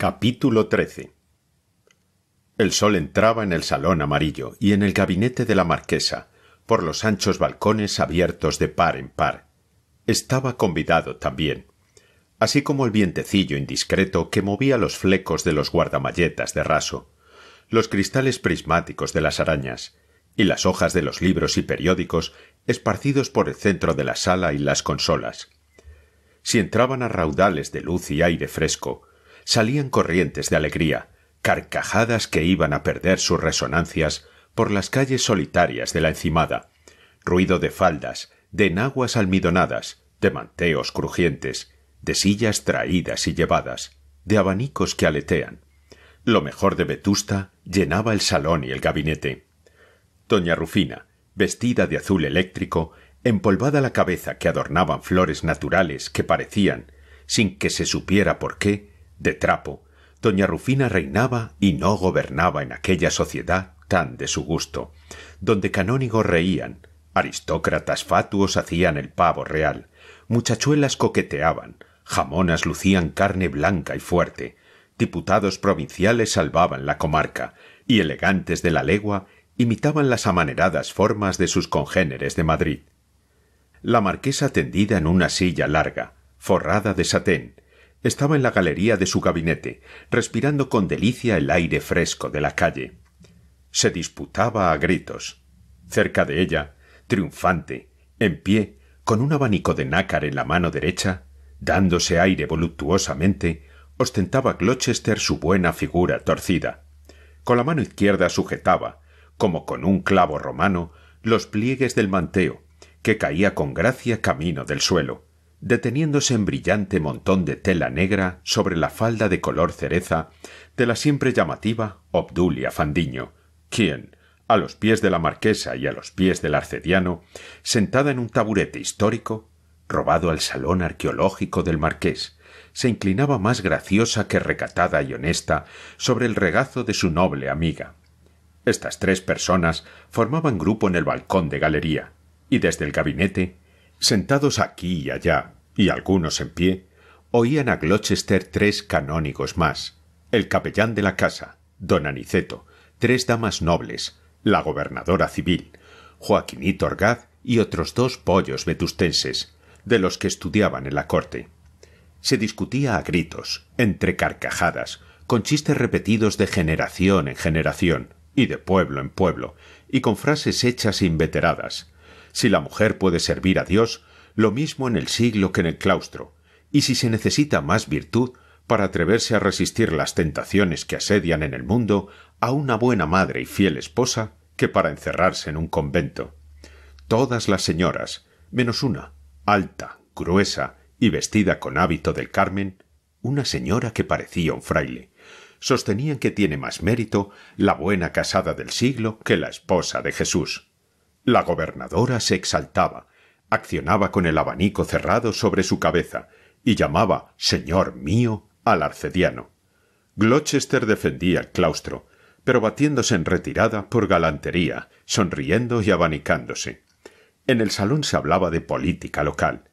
Capítulo 13 El sol entraba en el salón amarillo y en el gabinete de la marquesa, por los anchos balcones abiertos de par en par. Estaba convidado también, así como el vientecillo indiscreto que movía los flecos de los guardamalletas de raso, los cristales prismáticos de las arañas, y las hojas de los libros y periódicos esparcidos por el centro de la sala y las consolas. Si entraban a raudales de luz y aire fresco, salían corrientes de alegría, carcajadas que iban a perder sus resonancias por las calles solitarias de la encimada, ruido de faldas, de enaguas almidonadas, de manteos crujientes, de sillas traídas y llevadas, de abanicos que aletean. Lo mejor de Vetusta llenaba el salón y el gabinete. Doña Rufina, vestida de azul eléctrico, empolvada la cabeza que adornaban flores naturales que parecían, sin que se supiera por qué, de trapo, doña Rufina reinaba y no gobernaba en aquella sociedad tan de su gusto, donde canónigos reían, aristócratas fatuos hacían el pavo real, muchachuelas coqueteaban, jamonas lucían carne blanca y fuerte, diputados provinciales salvaban la comarca, y elegantes de la legua imitaban las amaneradas formas de sus congéneres de Madrid. La marquesa tendida en una silla larga, forrada de satén, estaba en la galería de su gabinete, respirando con delicia el aire fresco de la calle. Se disputaba a gritos. Cerca de ella, triunfante, en pie, con un abanico de nácar en la mano derecha, dándose aire voluptuosamente, ostentaba Gloucester su buena figura torcida. Con la mano izquierda sujetaba, como con un clavo romano, los pliegues del manteo, que caía con gracia camino del suelo deteniéndose en brillante montón de tela negra sobre la falda de color cereza de la siempre llamativa Obdulia Fandiño, quien, a los pies de la marquesa y a los pies del arcediano, sentada en un taburete histórico, robado al salón arqueológico del marqués, se inclinaba más graciosa que recatada y honesta sobre el regazo de su noble amiga. Estas tres personas formaban grupo en el balcón de galería, y desde el gabinete Sentados aquí y allá, y algunos en pie, oían a Gloucester tres canónigos más, el capellán de la casa, don Aniceto, tres damas nobles, la gobernadora civil, Joaquinito Orgaz y otros dos pollos vetustenses, de los que estudiaban en la corte. Se discutía a gritos, entre carcajadas, con chistes repetidos de generación en generación y de pueblo en pueblo, y con frases hechas inveteradas, si la mujer puede servir a Dios, lo mismo en el siglo que en el claustro, y si se necesita más virtud para atreverse a resistir las tentaciones que asedian en el mundo a una buena madre y fiel esposa que para encerrarse en un convento. Todas las señoras, menos una, alta, gruesa y vestida con hábito del Carmen, una señora que parecía un fraile, sostenían que tiene más mérito la buena casada del siglo que la esposa de Jesús. La gobernadora se exaltaba, accionaba con el abanico cerrado sobre su cabeza y llamaba Señor mío al arcediano. Gloucester defendía el claustro, pero batiéndose en retirada por galantería, sonriendo y abanicándose. En el salón se hablaba de política local.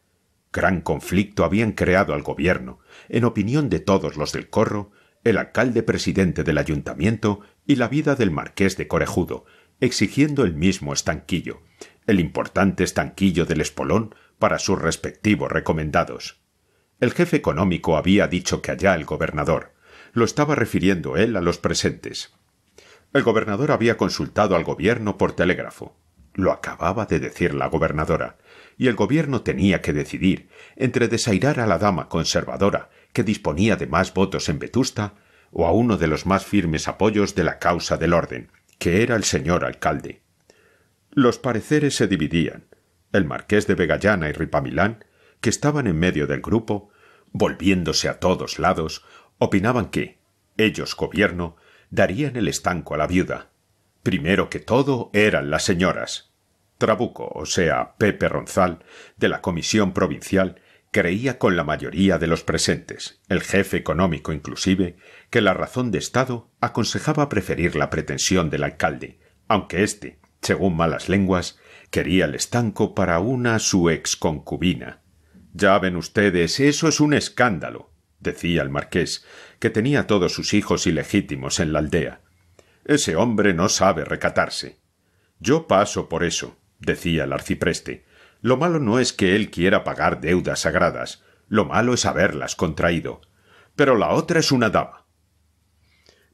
Gran conflicto habían creado al gobierno, en opinión de todos los del corro, el alcalde presidente del ayuntamiento y la vida del marqués de Corejudo, exigiendo el mismo estanquillo, el importante estanquillo del espolón para sus respectivos recomendados. El jefe económico había dicho que allá el gobernador. Lo estaba refiriendo él a los presentes. El gobernador había consultado al gobierno por telégrafo. Lo acababa de decir la gobernadora. Y el gobierno tenía que decidir entre desairar a la dama conservadora, que disponía de más votos en Vetusta, o a uno de los más firmes apoyos de la causa del orden, que era el señor alcalde. Los pareceres se dividían. El marqués de Vegallana y Ripamilán, que estaban en medio del grupo, volviéndose a todos lados, opinaban que, ellos gobierno, darían el estanco a la viuda. Primero que todo eran las señoras. Trabuco, o sea, Pepe Ronzal, de la Comisión Provincial, creía con la mayoría de los presentes, el jefe económico inclusive, que la razón de Estado aconsejaba preferir la pretensión del alcalde, aunque éste, según malas lenguas, quería el estanco para una su ex concubina. Ya ven ustedes, eso es un escándalo, decía el marqués, que tenía todos sus hijos ilegítimos en la aldea. Ese hombre no sabe recatarse. Yo paso por eso, decía el arcipreste, lo malo no es que él quiera pagar deudas sagradas, lo malo es haberlas contraído. Pero la otra es una dama.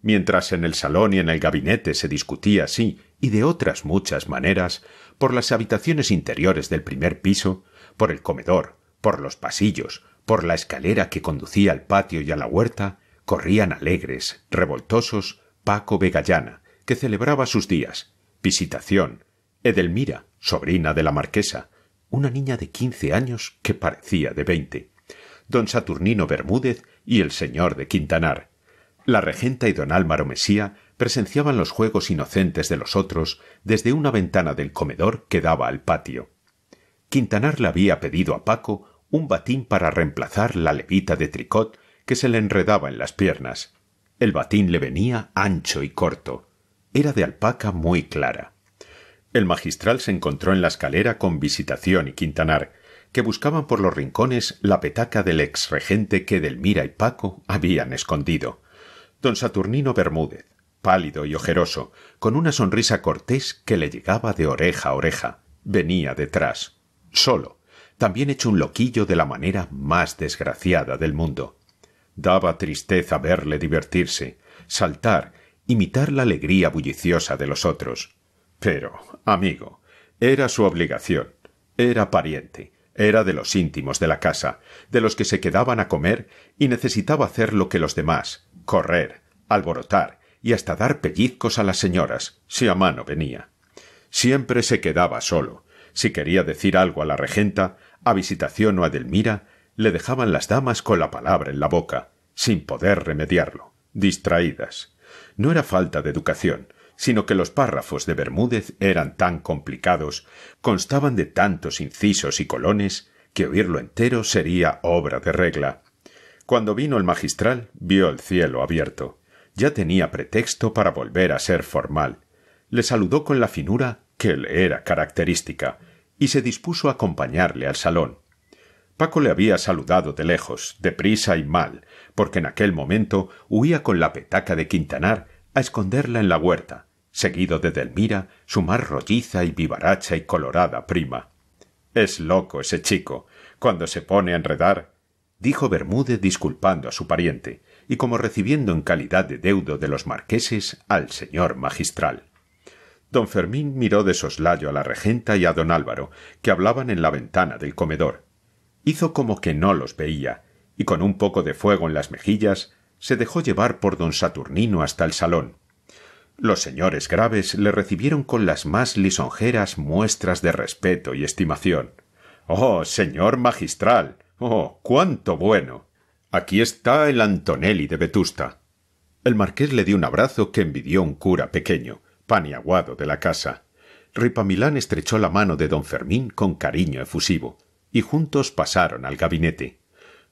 Mientras en el salón y en el gabinete se discutía así y de otras muchas maneras, por las habitaciones interiores del primer piso, por el comedor, por los pasillos, por la escalera que conducía al patio y a la huerta, corrían alegres, revoltosos, Paco Vegallana, que celebraba sus días, Visitación, Edelmira, sobrina de la marquesa, una niña de quince años que parecía de veinte, don Saturnino Bermúdez y el señor de Quintanar. La regenta y don Álvaro Mesía presenciaban los juegos inocentes de los otros desde una ventana del comedor que daba al patio. Quintanar le había pedido a Paco un batín para reemplazar la levita de tricot que se le enredaba en las piernas. El batín le venía ancho y corto. Era de alpaca muy clara. El magistral se encontró en la escalera con Visitación y Quintanar, que buscaban por los rincones la petaca del ex regente que Delmira y Paco habían escondido. Don Saturnino Bermúdez, pálido y ojeroso, con una sonrisa cortés que le llegaba de oreja a oreja, venía detrás, solo, también hecho un loquillo de la manera más desgraciada del mundo. Daba tristeza verle divertirse, saltar, imitar la alegría bulliciosa de los otros. Pero, amigo, era su obligación. Era pariente. Era de los íntimos de la casa, de los que se quedaban a comer y necesitaba hacer lo que los demás, correr, alborotar y hasta dar pellizcos a las señoras, si a mano venía. Siempre se quedaba solo. Si quería decir algo a la regenta, a Visitación o a Delmira, le dejaban las damas con la palabra en la boca, sin poder remediarlo, distraídas. No era falta de educación, sino que los párrafos de Bermúdez eran tan complicados, constaban de tantos incisos y colones, que oírlo entero sería obra de regla. Cuando vino el magistral, vio el cielo abierto. Ya tenía pretexto para volver a ser formal. Le saludó con la finura que le era característica, y se dispuso a acompañarle al salón. Paco le había saludado de lejos, deprisa y mal, porque en aquel momento huía con la petaca de Quintanar a esconderla en la huerta, seguido de Delmira, su más rolliza y vivaracha y colorada prima. Es loco ese chico, cuando se pone a enredar, dijo Bermúdez disculpando a su pariente, y como recibiendo en calidad de deudo de los marqueses al señor magistral. Don Fermín miró de soslayo a la regenta y a don Álvaro, que hablaban en la ventana del comedor. Hizo como que no los veía, y con un poco de fuego en las mejillas, se dejó llevar por don Saturnino hasta el salón, los señores graves le recibieron con las más lisonjeras muestras de respeto y estimación. Oh, señor magistral. Oh, cuánto bueno. Aquí está el Antonelli de Vetusta. El marqués le dio un abrazo que envidió un cura pequeño, paniaguado de la casa. Ripamilán estrechó la mano de don Fermín con cariño efusivo, y juntos pasaron al gabinete.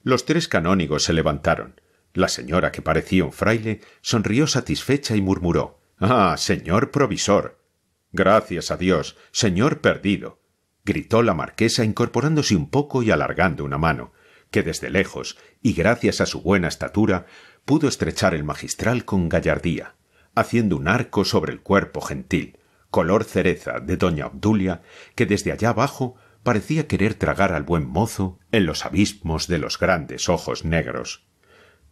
Los tres canónigos se levantaron. La señora, que parecía un fraile, sonrió satisfecha y murmuró Ah, señor provisor. Gracias a Dios, señor perdido. gritó la marquesa incorporándose un poco y alargando una mano, que desde lejos, y gracias a su buena estatura, pudo estrechar el magistral con gallardía, haciendo un arco sobre el cuerpo gentil, color cereza de doña Obdulia, que desde allá abajo parecía querer tragar al buen mozo en los abismos de los grandes ojos negros.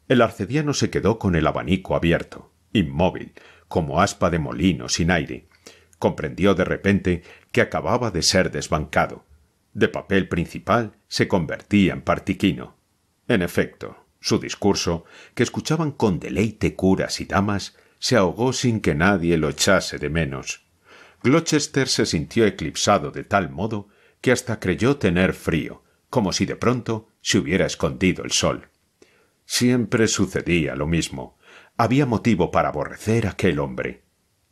El arcediano se quedó con el abanico abierto, inmóvil, como aspa de molino sin aire. Comprendió de repente que acababa de ser desbancado. De papel principal se convertía en partiquino. En efecto, su discurso, que escuchaban con deleite curas y damas, se ahogó sin que nadie lo echase de menos. Gloucester se sintió eclipsado de tal modo que hasta creyó tener frío, como si de pronto se hubiera escondido el sol. Siempre sucedía lo mismo. Había motivo para aborrecer a aquel hombre.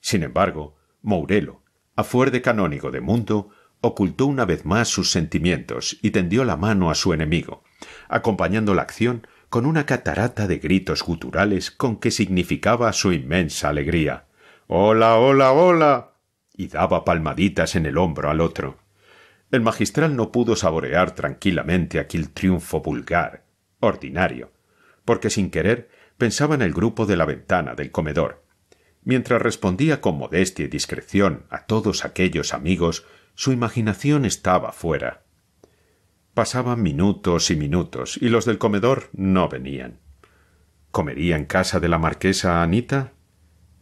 Sin embargo, Mourelo, a fuer de canónigo de mundo, ocultó una vez más sus sentimientos y tendió la mano a su enemigo, acompañando la acción con una catarata de gritos guturales con que significaba su inmensa alegría. Hola, hola, hola. y daba palmaditas en el hombro al otro. El magistral no pudo saborear tranquilamente aquel triunfo vulgar, ordinario, porque sin querer pensaba en el grupo de la ventana del comedor, Mientras respondía con modestia y discreción a todos aquellos amigos, su imaginación estaba fuera. Pasaban minutos y minutos, y los del comedor no venían. ¿Comería en casa de la marquesa Anita?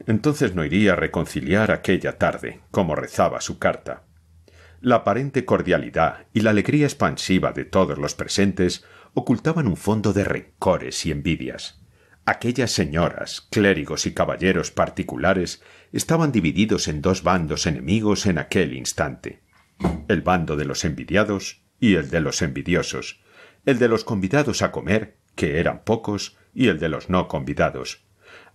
Entonces no iría a reconciliar aquella tarde, como rezaba su carta. La aparente cordialidad y la alegría expansiva de todos los presentes ocultaban un fondo de rencores y envidias. Aquellas señoras, clérigos y caballeros particulares estaban divididos en dos bandos enemigos en aquel instante el bando de los envidiados y el de los envidiosos, el de los convidados a comer, que eran pocos, y el de los no convidados.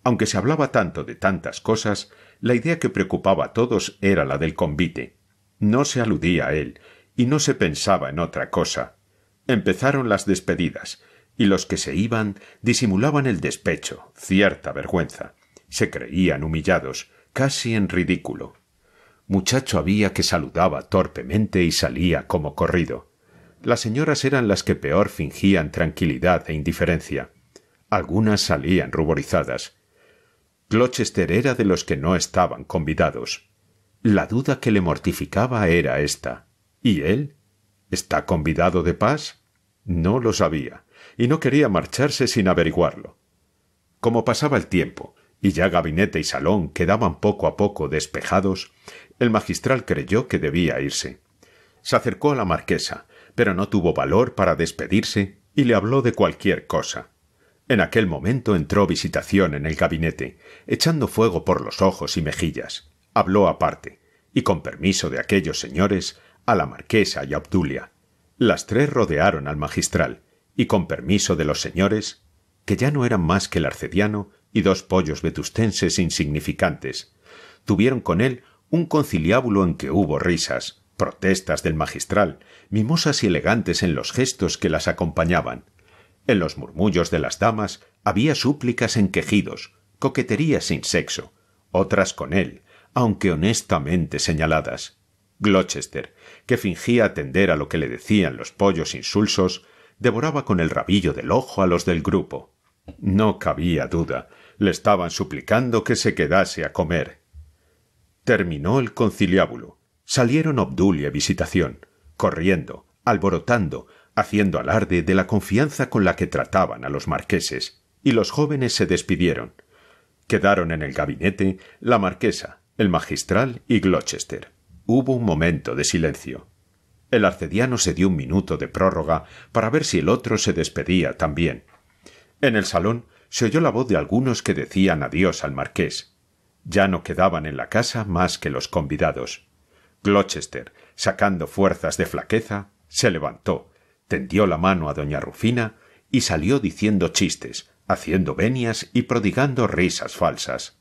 Aunque se hablaba tanto de tantas cosas, la idea que preocupaba a todos era la del convite. No se aludía a él, y no se pensaba en otra cosa. Empezaron las despedidas, y los que se iban disimulaban el despecho, cierta vergüenza. Se creían humillados, casi en ridículo. Muchacho había que saludaba torpemente y salía como corrido. Las señoras eran las que peor fingían tranquilidad e indiferencia. Algunas salían ruborizadas. Gloucester era de los que no estaban convidados. La duda que le mortificaba era esta. ¿Y él? ¿Está convidado de paz? No lo sabía y no quería marcharse sin averiguarlo. Como pasaba el tiempo, y ya gabinete y salón quedaban poco a poco despejados, el magistral creyó que debía irse. Se acercó a la marquesa, pero no tuvo valor para despedirse y le habló de cualquier cosa. En aquel momento entró visitación en el gabinete, echando fuego por los ojos y mejillas. Habló aparte, y con permiso de aquellos señores, a la marquesa y a Obdulia. Las tres rodearon al magistral, y con permiso de los señores, que ya no eran más que el arcediano y dos pollos vetustenses insignificantes, tuvieron con él un conciliábulo en que hubo risas, protestas del magistral, mimosas y elegantes en los gestos que las acompañaban. En los murmullos de las damas había súplicas en quejidos, coqueterías sin sexo, otras con él, aunque honestamente señaladas. Gloucester, que fingía atender a lo que le decían los pollos insulsos, devoraba con el rabillo del ojo a los del grupo. No cabía duda, le estaban suplicando que se quedase a comer. Terminó el conciliábulo. Salieron Obdul y Visitación, corriendo, alborotando, haciendo alarde de la confianza con la que trataban a los marqueses, y los jóvenes se despidieron. Quedaron en el gabinete la marquesa, el magistral y Gloucester. Hubo un momento de silencio. El arcediano se dio un minuto de prórroga para ver si el otro se despedía también. En el salón se oyó la voz de algunos que decían adiós al marqués. Ya no quedaban en la casa más que los convidados. Gloucester, sacando fuerzas de flaqueza, se levantó, tendió la mano a doña Rufina y salió diciendo chistes, haciendo venias y prodigando risas falsas.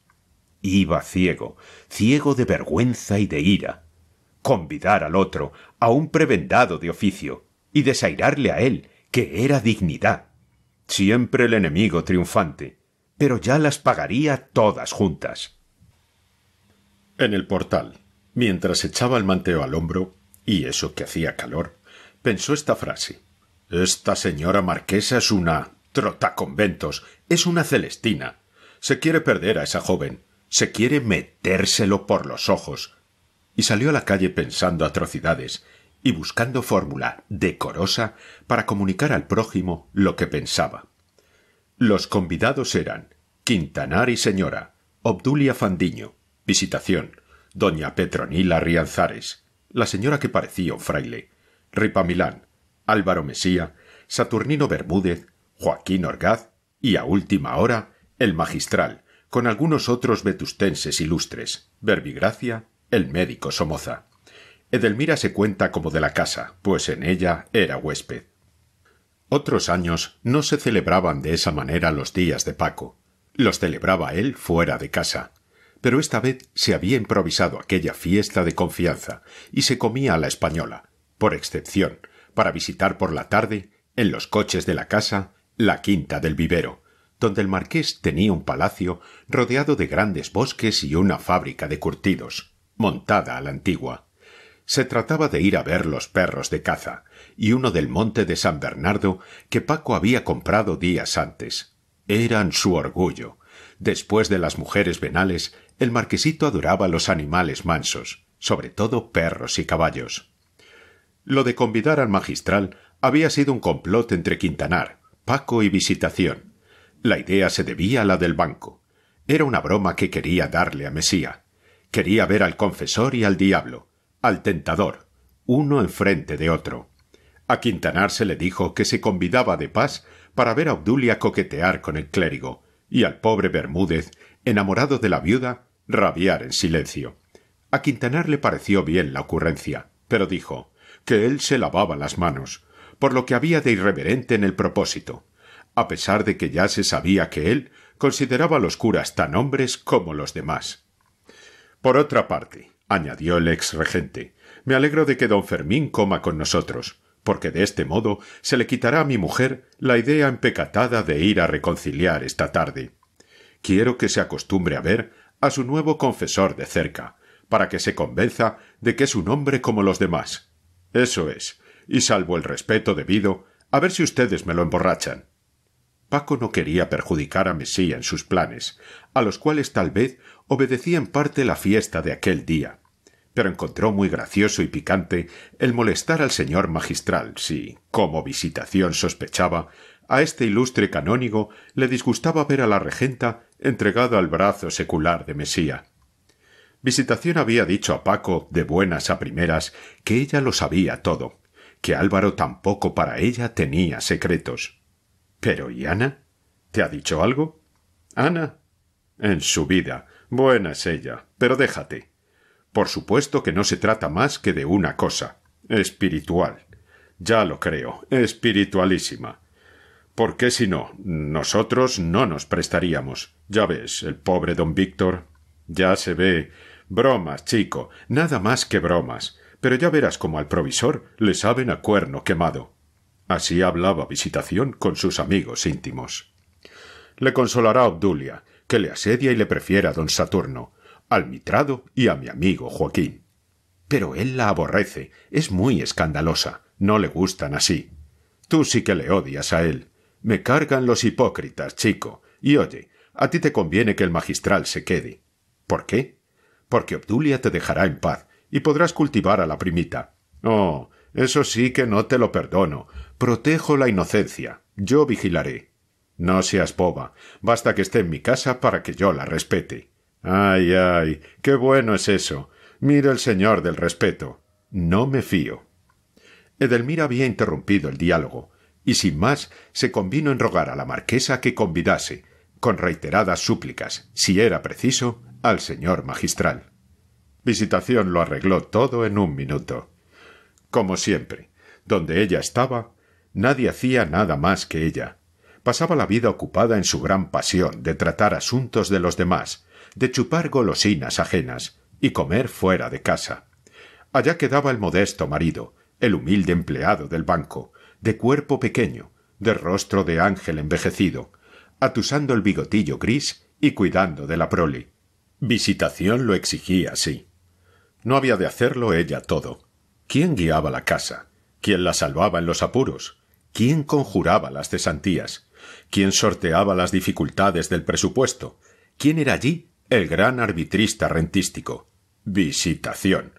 Iba ciego, ciego de vergüenza y de ira convidar al otro a un prebendado de oficio y desairarle a él, que era dignidad. Siempre el enemigo triunfante, pero ya las pagaría todas juntas. En el portal, mientras echaba el manteo al hombro, y eso que hacía calor, pensó esta frase. Esta señora marquesa es una trotaconventos, es una celestina. Se quiere perder a esa joven, se quiere metérselo por los ojos, y salió a la calle pensando atrocidades y buscando fórmula decorosa para comunicar al prójimo lo que pensaba. Los convidados eran Quintanar y señora, Obdulia Fandiño, Visitación, doña Petronila Rianzares, la señora que parecía un fraile, Ripamilán, Álvaro Mesía, Saturnino Bermúdez, Joaquín Orgaz y a última hora el magistral, con algunos otros vetustenses ilustres, Verbigracia el médico Somoza. Edelmira se cuenta como de la casa, pues en ella era huésped. Otros años no se celebraban de esa manera los días de Paco. Los celebraba él fuera de casa. Pero esta vez se había improvisado aquella fiesta de confianza y se comía a la española, por excepción, para visitar por la tarde, en los coches de la casa, la quinta del vivero, donde el marqués tenía un palacio rodeado de grandes bosques y una fábrica de curtidos montada a la antigua. Se trataba de ir a ver los perros de caza, y uno del monte de San Bernardo que Paco había comprado días antes. Eran su orgullo. Después de las mujeres venales, el marquesito adoraba los animales mansos, sobre todo perros y caballos. Lo de convidar al magistral había sido un complot entre Quintanar, Paco y Visitación. La idea se debía a la del banco. Era una broma que quería darle a Mesía. Quería ver al confesor y al diablo, al tentador, uno enfrente de otro. A Quintanar se le dijo que se convidaba de paz para ver a Obdulia coquetear con el clérigo, y al pobre Bermúdez, enamorado de la viuda, rabiar en silencio. A Quintanar le pareció bien la ocurrencia, pero dijo que él se lavaba las manos, por lo que había de irreverente en el propósito, a pesar de que ya se sabía que él consideraba a los curas tan hombres como los demás. Por otra parte, añadió el ex regente, me alegro de que don Fermín coma con nosotros, porque de este modo se le quitará a mi mujer la idea empecatada de ir a reconciliar esta tarde. Quiero que se acostumbre a ver a su nuevo confesor de cerca, para que se convenza de que es un hombre como los demás. Eso es, y salvo el respeto debido, a ver si ustedes me lo emborrachan. Paco no quería perjudicar a Mesía en sus planes, a los cuales tal vez obedecía en parte la fiesta de aquel día, pero encontró muy gracioso y picante el molestar al señor magistral si, como visitación sospechaba, a este ilustre canónigo le disgustaba ver a la regenta entregada al brazo secular de Mesía. Visitación había dicho a Paco, de buenas a primeras, que ella lo sabía todo, que Álvaro tampoco para ella tenía secretos. Pero ¿y Ana? ¿Te ha dicho algo? Ana. En su vida Buena es ella, pero déjate. Por supuesto que no se trata más que de una cosa espiritual. Ya lo creo, espiritualísima. Porque si no, nosotros no nos prestaríamos. Ya ves, el pobre don Víctor. Ya se ve. Bromas, chico, nada más que bromas. Pero ya verás como al provisor le saben a cuerno quemado. Así hablaba Visitación con sus amigos íntimos. Le consolará Obdulia, que le asedia y le prefiere a don Saturno, al mitrado y a mi amigo Joaquín. Pero él la aborrece, es muy escandalosa, no le gustan así. Tú sí que le odias a él. Me cargan los hipócritas, chico. Y oye, a ti te conviene que el magistral se quede. ¿Por qué? Porque Obdulia te dejará en paz y podrás cultivar a la primita. Oh, eso sí que no te lo perdono. Protejo la inocencia. Yo vigilaré. No seas boba. Basta que esté en mi casa para que yo la respete. Ay, ay. qué bueno es eso. Mira el señor del respeto. No me fío. Edelmira había interrumpido el diálogo, y sin más se convino en rogar a la marquesa que convidase, con reiteradas súplicas, si era preciso, al señor magistral. Visitación lo arregló todo en un minuto. Como siempre, donde ella estaba, nadie hacía nada más que ella, Pasaba la vida ocupada en su gran pasión de tratar asuntos de los demás, de chupar golosinas ajenas y comer fuera de casa. Allá quedaba el modesto marido, el humilde empleado del banco, de cuerpo pequeño, de rostro de ángel envejecido, atusando el bigotillo gris y cuidando de la prole. Visitación lo exigía sí. No había de hacerlo ella todo. ¿Quién guiaba la casa? ¿Quién la salvaba en los apuros? ¿Quién conjuraba las cesantías? quién sorteaba las dificultades del presupuesto, quién era allí el gran arbitrista rentístico. Visitación.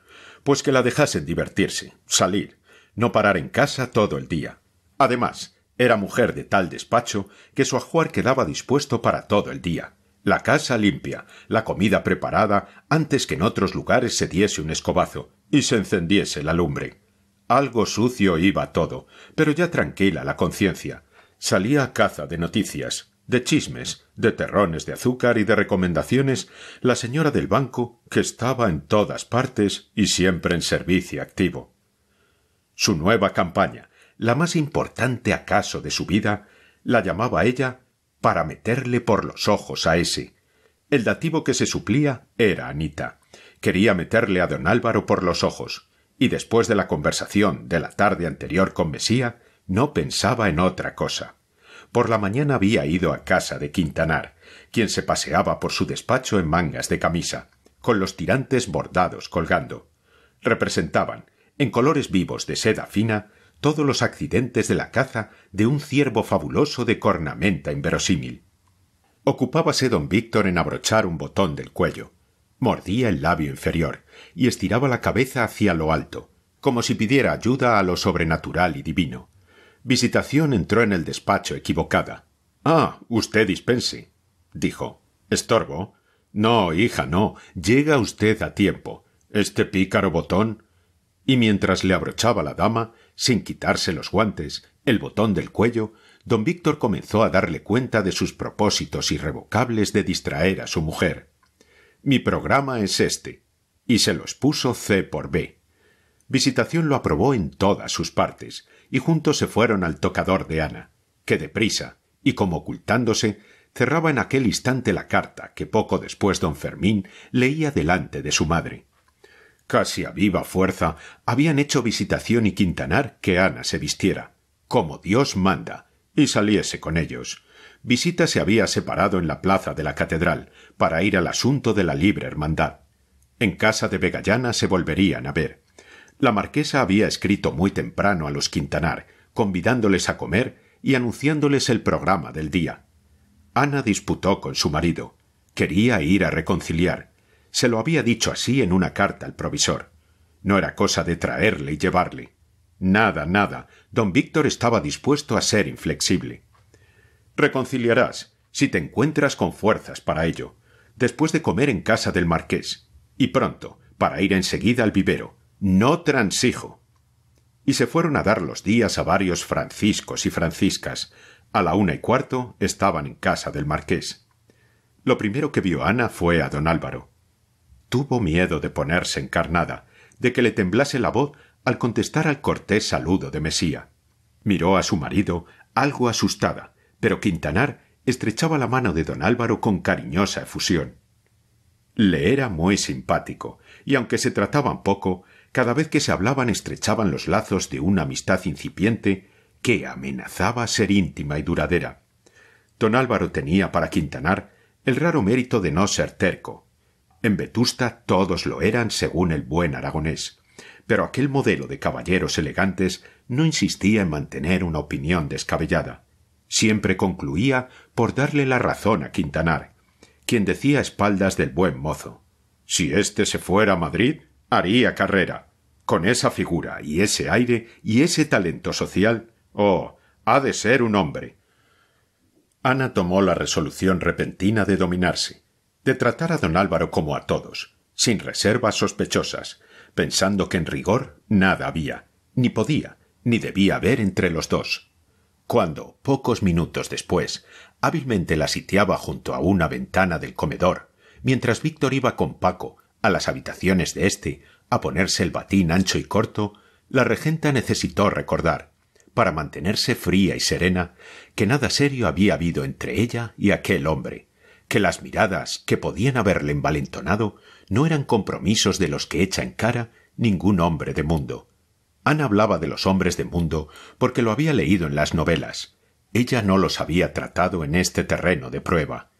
Pues que la dejasen divertirse, salir, no parar en casa todo el día. Además, era mujer de tal despacho que su ajuar quedaba dispuesto para todo el día. La casa limpia, la comida preparada antes que en otros lugares se diese un escobazo y se encendiese la lumbre. Algo sucio iba todo, pero ya tranquila la conciencia, salía a caza de noticias, de chismes, de terrones de azúcar y de recomendaciones la señora del banco que estaba en todas partes y siempre en servicio activo. Su nueva campaña, la más importante acaso de su vida, la llamaba ella para meterle por los ojos a ese. El dativo que se suplía era Anita. Quería meterle a don Álvaro por los ojos, y después de la conversación de la tarde anterior con Mesía, no pensaba en otra cosa. Por la mañana había ido a casa de Quintanar, quien se paseaba por su despacho en mangas de camisa, con los tirantes bordados colgando. Representaban, en colores vivos de seda fina, todos los accidentes de la caza de un ciervo fabuloso de cornamenta inverosímil. Ocupábase don Víctor en abrochar un botón del cuello. Mordía el labio inferior y estiraba la cabeza hacia lo alto, como si pidiera ayuda a lo sobrenatural y divino. Visitación entró en el despacho equivocada. Ah, usted dispense, dijo. Estorbo. No, hija, no. Llega usted a tiempo. Este pícaro botón. Y mientras le abrochaba la dama, sin quitarse los guantes, el botón del cuello, don Víctor comenzó a darle cuenta de sus propósitos irrevocables de distraer a su mujer. Mi programa es este. Y se los puso C por B. Visitación lo aprobó en todas sus partes, y juntos se fueron al tocador de Ana, que deprisa, y como ocultándose, cerraba en aquel instante la carta que poco después don Fermín leía delante de su madre. Casi a viva fuerza habían hecho visitación y Quintanar que Ana se vistiera, como Dios manda, y saliese con ellos. Visita se había separado en la plaza de la catedral para ir al asunto de la libre hermandad. En casa de Vegallana se volverían a ver. La marquesa había escrito muy temprano a los Quintanar, convidándoles a comer y anunciándoles el programa del día. Ana disputó con su marido. Quería ir a reconciliar. Se lo había dicho así en una carta al provisor. No era cosa de traerle y llevarle. Nada, nada. Don Víctor estaba dispuesto a ser inflexible. Reconciliarás, si te encuentras con fuerzas para ello, después de comer en casa del marqués, y pronto, para ir enseguida al vivero. No transijo. Y se fueron a dar los días a varios franciscos y franciscas. A la una y cuarto estaban en casa del marqués. Lo primero que vio Ana fue a don Álvaro. Tuvo miedo de ponerse encarnada, de que le temblase la voz al contestar al cortés saludo de Mesía. Miró a su marido, algo asustada, pero Quintanar estrechaba la mano de don Álvaro con cariñosa efusión. Le era muy simpático, y aunque se trataban poco, cada vez que se hablaban estrechaban los lazos de una amistad incipiente que amenazaba ser íntima y duradera. Don Álvaro tenía para Quintanar el raro mérito de no ser terco. En Vetusta todos lo eran según el buen aragonés, pero aquel modelo de caballeros elegantes no insistía en mantener una opinión descabellada. Siempre concluía por darle la razón a Quintanar, quien decía a espaldas del buen mozo Si éste se fuera a Madrid, haría carrera. Con esa figura y ese aire y ese talento social, oh, ha de ser un hombre. Ana tomó la resolución repentina de dominarse, de tratar a don Álvaro como a todos, sin reservas sospechosas, pensando que en rigor nada había, ni podía, ni debía haber entre los dos. Cuando, pocos minutos después, hábilmente la sitiaba junto a una ventana del comedor, mientras Víctor iba con Paco a las habitaciones de éste, a ponerse el batín ancho y corto, la regenta necesitó recordar, para mantenerse fría y serena, que nada serio había habido entre ella y aquel hombre, que las miradas que podían haberle envalentonado no eran compromisos de los que echa en cara ningún hombre de mundo. Ana hablaba de los hombres de mundo porque lo había leído en las novelas. Ella no los había tratado en este terreno de prueba.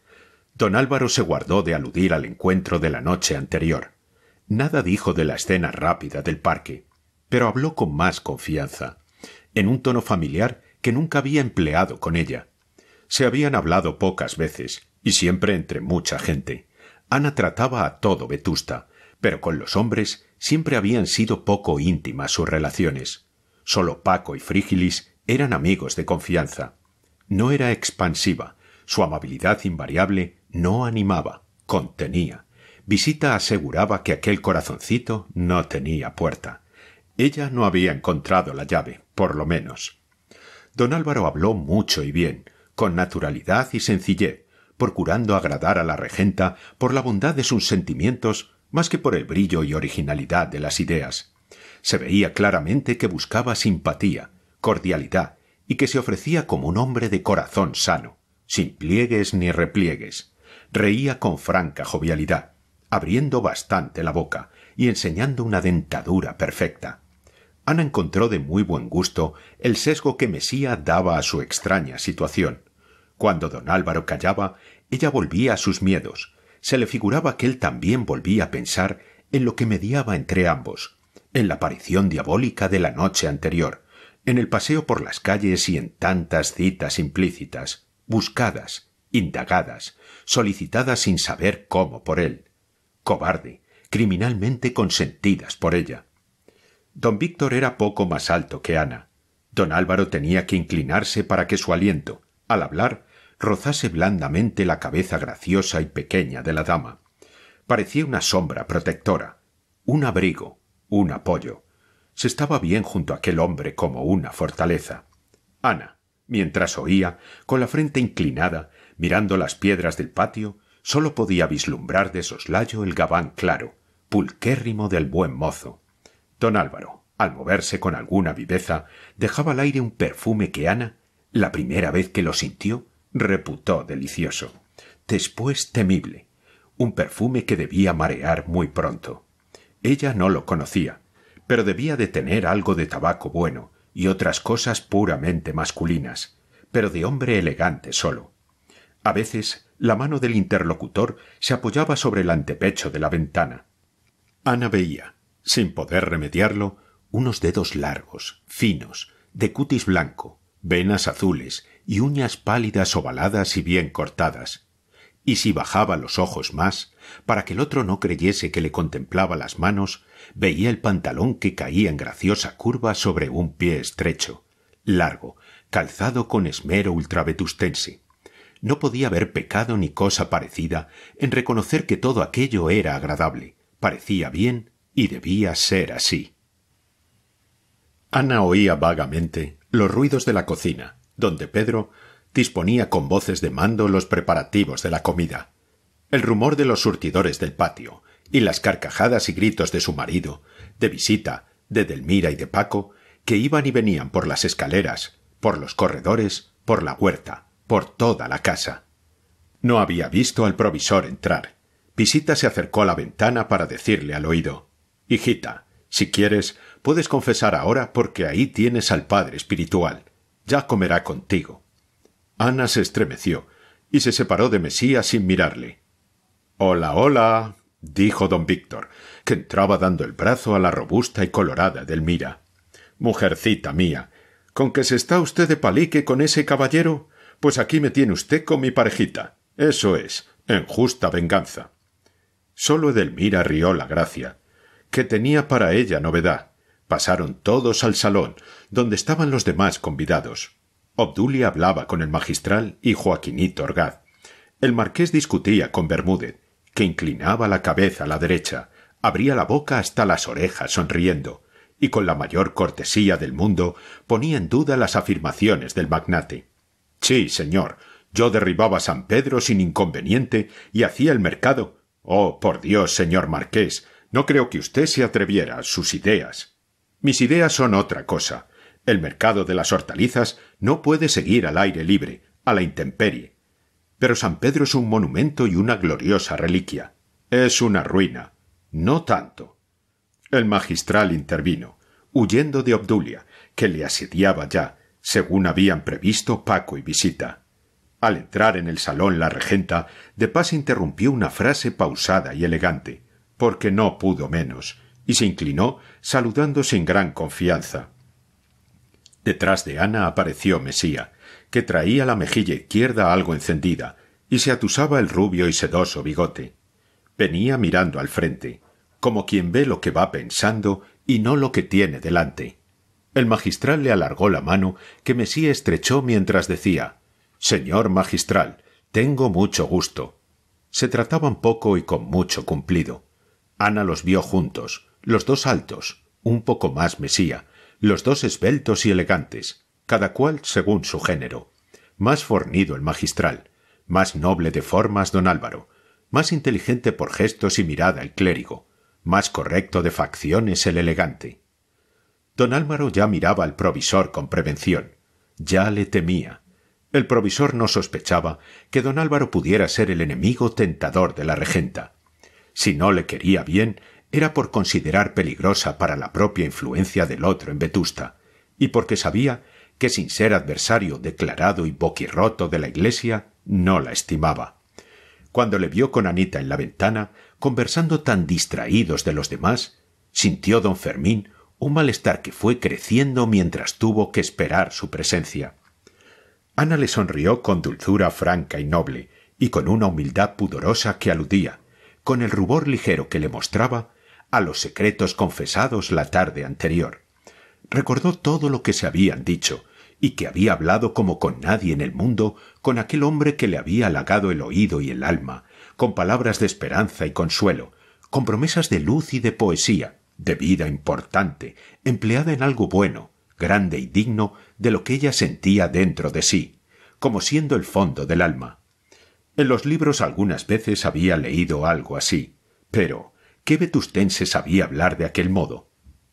Don Álvaro se guardó de aludir al encuentro de la noche anterior. Nada dijo de la escena rápida del parque, pero habló con más confianza, en un tono familiar que nunca había empleado con ella. Se habían hablado pocas veces, y siempre entre mucha gente. Ana trataba a todo Vetusta, pero con los hombres siempre habían sido poco íntimas sus relaciones. Solo Paco y Frígilis eran amigos de confianza. No era expansiva, su amabilidad invariable no animaba, contenía. Visita aseguraba que aquel corazoncito no tenía puerta. Ella no había encontrado la llave, por lo menos. Don Álvaro habló mucho y bien, con naturalidad y sencillez, procurando agradar a la regenta por la bondad de sus sentimientos más que por el brillo y originalidad de las ideas. Se veía claramente que buscaba simpatía, cordialidad, y que se ofrecía como un hombre de corazón sano, sin pliegues ni repliegues. Reía con franca jovialidad, abriendo bastante la boca y enseñando una dentadura perfecta. Ana encontró de muy buen gusto el sesgo que Mesía daba a su extraña situación. Cuando don Álvaro callaba, ella volvía a sus miedos. Se le figuraba que él también volvía a pensar en lo que mediaba entre ambos, en la aparición diabólica de la noche anterior, en el paseo por las calles y en tantas citas implícitas, buscadas, indagadas, solicitadas sin saber cómo por él, cobarde, criminalmente consentidas por ella. Don Víctor era poco más alto que Ana. Don Álvaro tenía que inclinarse para que su aliento, al hablar, rozase blandamente la cabeza graciosa y pequeña de la dama. Parecía una sombra protectora, un abrigo, un apoyo. Se estaba bien junto a aquel hombre como una fortaleza. Ana, mientras oía, con la frente inclinada, Mirando las piedras del patio, sólo podía vislumbrar de soslayo el gabán claro, pulquérrimo del buen mozo. Don Álvaro, al moverse con alguna viveza, dejaba al aire un perfume que Ana, la primera vez que lo sintió, reputó delicioso, después temible, un perfume que debía marear muy pronto. Ella no lo conocía, pero debía de tener algo de tabaco bueno y otras cosas puramente masculinas, pero de hombre elegante solo, a veces la mano del interlocutor se apoyaba sobre el antepecho de la ventana. Ana veía, sin poder remediarlo, unos dedos largos, finos, de cutis blanco, venas azules y uñas pálidas ovaladas y bien cortadas. Y si bajaba los ojos más, para que el otro no creyese que le contemplaba las manos, veía el pantalón que caía en graciosa curva sobre un pie estrecho, largo, calzado con esmero ultrabetustense no podía haber pecado ni cosa parecida en reconocer que todo aquello era agradable, parecía bien y debía ser así. Ana oía vagamente los ruidos de la cocina, donde Pedro disponía con voces de mando los preparativos de la comida, el rumor de los surtidores del patio y las carcajadas y gritos de su marido, de visita, de Delmira y de Paco, que iban y venían por las escaleras, por los corredores, por la huerta, por toda la casa. No había visto al provisor entrar. Visita se acercó a la ventana para decirle al oído Hijita, si quieres, puedes confesar ahora porque ahí tienes al Padre Espiritual. Ya comerá contigo. Ana se estremeció y se separó de Mesía sin mirarle. Hola, hola, dijo don Víctor, que entraba dando el brazo a la robusta y colorada Delmira. Mujercita mía, ¿con qué se está usted de palique con ese caballero? Pues aquí me tiene usted con mi parejita. Eso es, en justa venganza. Sólo Edelmira rió la gracia, que tenía para ella novedad. Pasaron todos al salón, donde estaban los demás convidados. Obdulia hablaba con el magistral y Joaquinito Orgaz. El marqués discutía con Bermúdez, que inclinaba la cabeza a la derecha, abría la boca hasta las orejas sonriendo, y con la mayor cortesía del mundo ponía en duda las afirmaciones del magnate. Sí, señor. Yo derribaba San Pedro sin inconveniente y hacía el mercado. Oh, por Dios, señor marqués, no creo que usted se atreviera a sus ideas. Mis ideas son otra cosa. El mercado de las hortalizas no puede seguir al aire libre, a la intemperie. Pero San Pedro es un monumento y una gloriosa reliquia. Es una ruina. No tanto. El magistral intervino, huyendo de Obdulia, que le asediaba ya, según habían previsto Paco y Visita. Al entrar en el salón la regenta, de pas interrumpió una frase pausada y elegante, porque no pudo menos, y se inclinó, saludando sin gran confianza. Detrás de Ana apareció Mesía, que traía la mejilla izquierda algo encendida, y se atusaba el rubio y sedoso bigote. Venía mirando al frente, como quien ve lo que va pensando y no lo que tiene delante. El magistral le alargó la mano, que Mesía estrechó mientras decía Señor magistral, tengo mucho gusto. Se trataban poco y con mucho cumplido. Ana los vio juntos, los dos altos, un poco más Mesía, los dos esbeltos y elegantes, cada cual según su género. Más fornido el magistral, más noble de formas don Álvaro, más inteligente por gestos y mirada el clérigo, más correcto de facciones el elegante, Don Álvaro ya miraba al provisor con prevención. Ya le temía. El provisor no sospechaba que don Álvaro pudiera ser el enemigo tentador de la regenta. Si no le quería bien, era por considerar peligrosa para la propia influencia del otro en Vetusta, y porque sabía que sin ser adversario declarado y boquirroto de la Iglesia, no la estimaba. Cuando le vio con Anita en la ventana, conversando tan distraídos de los demás, sintió don Fermín un malestar que fue creciendo mientras tuvo que esperar su presencia. Ana le sonrió con dulzura franca y noble, y con una humildad pudorosa que aludía, con el rubor ligero que le mostraba, a los secretos confesados la tarde anterior. Recordó todo lo que se habían dicho, y que había hablado como con nadie en el mundo con aquel hombre que le había halagado el oído y el alma, con palabras de esperanza y consuelo, con promesas de luz y de poesía, de vida importante, empleada en algo bueno, grande y digno de lo que ella sentía dentro de sí, como siendo el fondo del alma. En los libros algunas veces había leído algo así, pero ¿qué vetustense sabía hablar de aquel modo?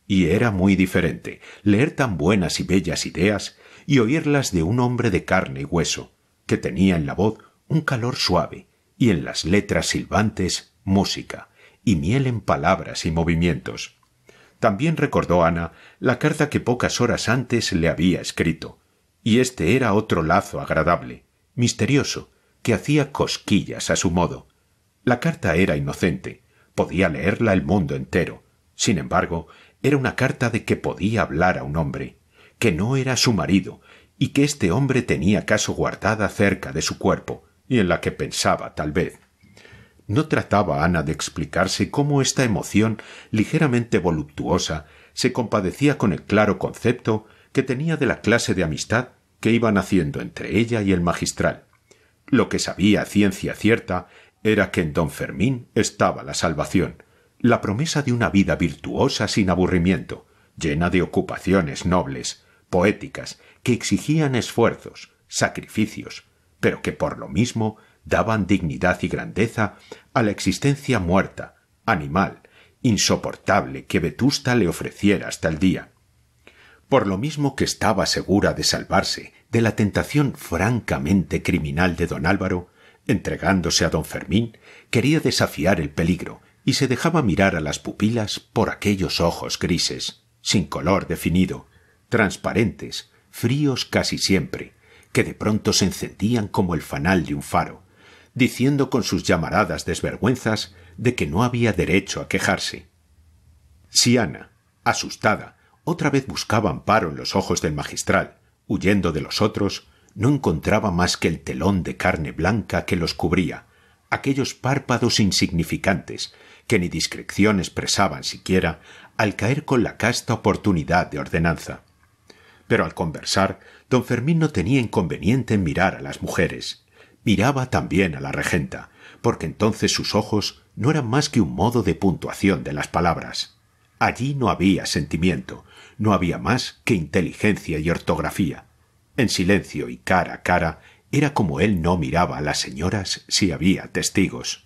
Y era muy diferente leer tan buenas y bellas ideas y oírlas de un hombre de carne y hueso, que tenía en la voz un calor suave y en las letras silbantes música y miel en palabras y movimientos. También recordó Ana la carta que pocas horas antes le había escrito, y este era otro lazo agradable, misterioso, que hacía cosquillas a su modo. La carta era inocente, podía leerla el mundo entero. Sin embargo, era una carta de que podía hablar a un hombre, que no era su marido, y que este hombre tenía caso guardada cerca de su cuerpo, y en la que pensaba tal vez no trataba Ana de explicarse cómo esta emoción ligeramente voluptuosa se compadecía con el claro concepto que tenía de la clase de amistad que iban haciendo entre ella y el magistral. Lo que sabía ciencia cierta era que en don Fermín estaba la salvación, la promesa de una vida virtuosa sin aburrimiento, llena de ocupaciones nobles, poéticas, que exigían esfuerzos, sacrificios, pero que por lo mismo daban dignidad y grandeza a la existencia muerta, animal, insoportable que Vetusta le ofreciera hasta el día. Por lo mismo que estaba segura de salvarse de la tentación francamente criminal de don Álvaro, entregándose a don Fermín, quería desafiar el peligro y se dejaba mirar a las pupilas por aquellos ojos grises, sin color definido, transparentes, fríos casi siempre, que de pronto se encendían como el fanal de un faro, diciendo con sus llamaradas desvergüenzas de que no había derecho a quejarse. Si Ana, asustada, otra vez buscaba amparo en los ojos del magistral, huyendo de los otros, no encontraba más que el telón de carne blanca que los cubría, aquellos párpados insignificantes, que ni discreción expresaban siquiera al caer con la casta oportunidad de ordenanza. Pero al conversar, don Fermín no tenía inconveniente en mirar a las mujeres miraba también a la regenta, porque entonces sus ojos no eran más que un modo de puntuación de las palabras. Allí no había sentimiento, no había más que inteligencia y ortografía. En silencio y cara a cara era como él no miraba a las señoras si había testigos.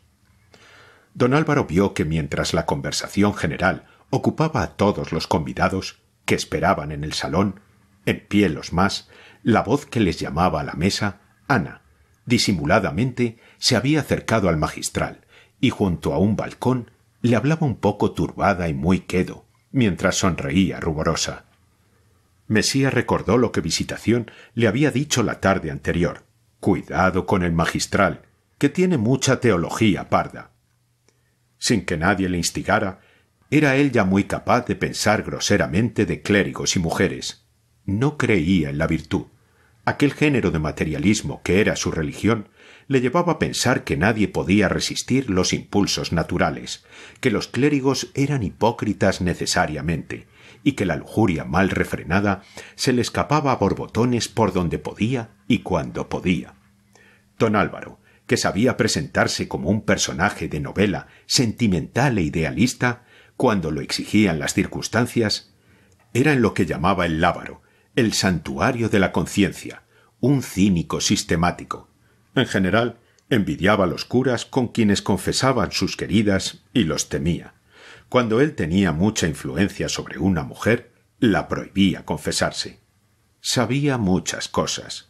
Don Álvaro vio que mientras la conversación general ocupaba a todos los convidados que esperaban en el salón, en pie los más, la voz que les llamaba a la mesa, Ana, Disimuladamente se había acercado al magistral y junto a un balcón le hablaba un poco turbada y muy quedo, mientras sonreía ruborosa. Mesía recordó lo que Visitación le había dicho la tarde anterior. Cuidado con el magistral, que tiene mucha teología parda. Sin que nadie le instigara, era él ya muy capaz de pensar groseramente de clérigos y mujeres. No creía en la virtud. Aquel género de materialismo que era su religión le llevaba a pensar que nadie podía resistir los impulsos naturales, que los clérigos eran hipócritas necesariamente, y que la lujuria mal refrenada se le escapaba a borbotones por donde podía y cuando podía. Don Álvaro, que sabía presentarse como un personaje de novela sentimental e idealista, cuando lo exigían las circunstancias, era en lo que llamaba el lábaro, el santuario de la conciencia, un cínico sistemático. En general, envidiaba a los curas con quienes confesaban sus queridas y los temía. Cuando él tenía mucha influencia sobre una mujer, la prohibía confesarse. Sabía muchas cosas.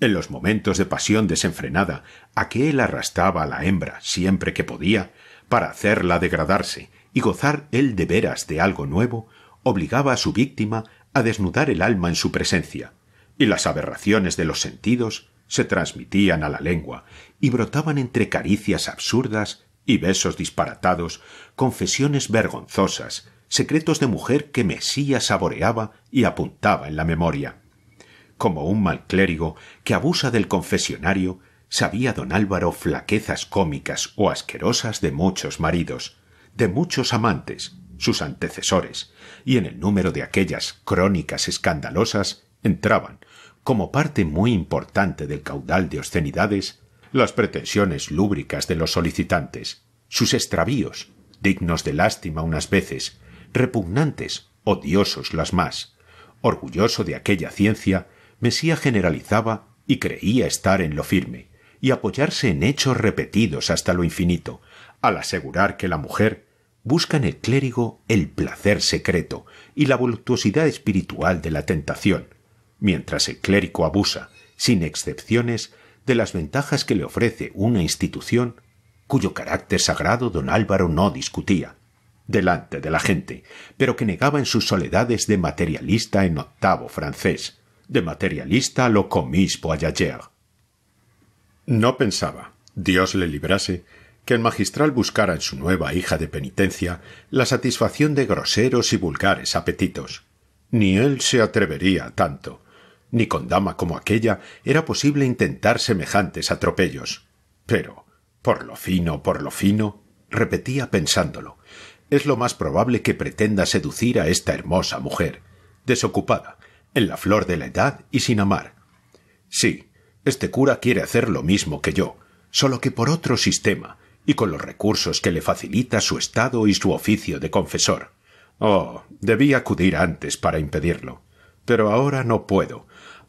En los momentos de pasión desenfrenada a que él arrastraba a la hembra siempre que podía, para hacerla degradarse y gozar él de veras de algo nuevo, obligaba a su víctima a desnudar el alma en su presencia, y las aberraciones de los sentidos se transmitían a la lengua y brotaban entre caricias absurdas y besos disparatados, confesiones vergonzosas, secretos de mujer que Mesía saboreaba y apuntaba en la memoria. Como un mal clérigo que abusa del confesionario, sabía don Álvaro flaquezas cómicas o asquerosas de muchos maridos, de muchos amantes, sus antecesores, y en el número de aquellas crónicas escandalosas entraban, como parte muy importante del caudal de obscenidades, las pretensiones lúbricas de los solicitantes, sus extravíos, dignos de lástima unas veces, repugnantes, odiosos las más. Orgulloso de aquella ciencia, Mesía generalizaba y creía estar en lo firme, y apoyarse en hechos repetidos hasta lo infinito, al asegurar que la mujer busca en el clérigo el placer secreto y la voluptuosidad espiritual de la tentación, mientras el clérigo abusa, sin excepciones, de las ventajas que le ofrece una institución cuyo carácter sagrado don Álvaro no discutía, delante de la gente, pero que negaba en sus soledades de materialista en octavo francés, de materialista lo comis a No pensaba, Dios le librase, que el magistral buscara en su nueva hija de penitencia la satisfacción de groseros y vulgares apetitos. Ni él se atrevería tanto. Ni con dama como aquella era posible intentar semejantes atropellos. Pero, por lo fino, por lo fino, repetía pensándolo, es lo más probable que pretenda seducir a esta hermosa mujer, desocupada, en la flor de la edad y sin amar. Sí, este cura quiere hacer lo mismo que yo, solo que por otro sistema, y con los recursos que le facilita su estado y su oficio de confesor. Oh, debí acudir antes para impedirlo. Pero ahora no puedo.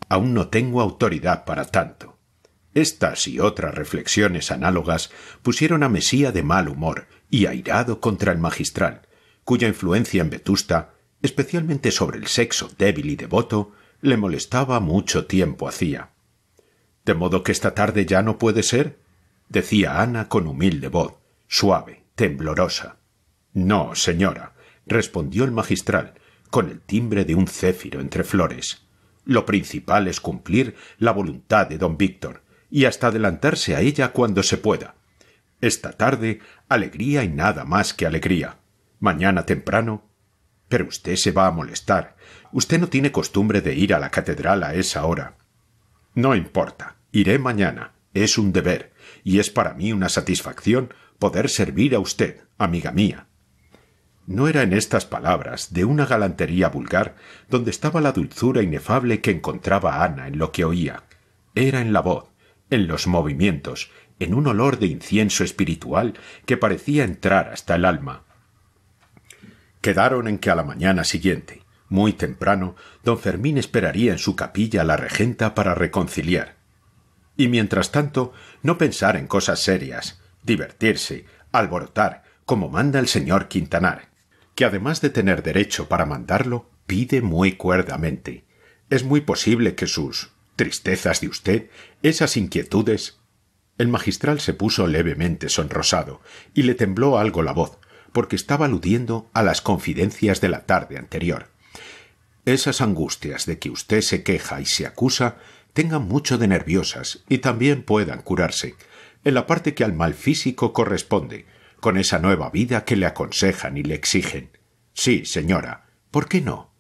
Aún no tengo autoridad para tanto. Estas y otras reflexiones análogas pusieron a Mesía de mal humor y airado contra el magistral, cuya influencia en Vetusta, especialmente sobre el sexo débil y devoto, le molestaba mucho tiempo hacía. ¿De modo que esta tarde ya no puede ser? decía Ana con humilde voz, suave, temblorosa. No, señora, respondió el magistral, con el timbre de un céfiro entre flores. Lo principal es cumplir la voluntad de don Víctor, y hasta adelantarse a ella cuando se pueda. Esta tarde, alegría y nada más que alegría. Mañana temprano. Pero usted se va a molestar. Usted no tiene costumbre de ir a la catedral a esa hora. No importa. Iré mañana. Es un deber y es para mí una satisfacción poder servir a usted, amiga mía. No era en estas palabras, de una galantería vulgar, donde estaba la dulzura inefable que encontraba Ana en lo que oía. Era en la voz, en los movimientos, en un olor de incienso espiritual que parecía entrar hasta el alma. Quedaron en que a la mañana siguiente, muy temprano, don Fermín esperaría en su capilla a la regenta para reconciliar, y mientras tanto no pensar en cosas serias, divertirse, alborotar, como manda el señor Quintanar, que además de tener derecho para mandarlo, pide muy cuerdamente. Es muy posible que sus tristezas de usted, esas inquietudes. El magistral se puso levemente sonrosado y le tembló algo la voz, porque estaba aludiendo a las confidencias de la tarde anterior. Esas angustias de que usted se queja y se acusa tengan mucho de nerviosas y también puedan curarse, en la parte que al mal físico corresponde, con esa nueva vida que le aconsejan y le exigen. Sí, señora, ¿por qué no?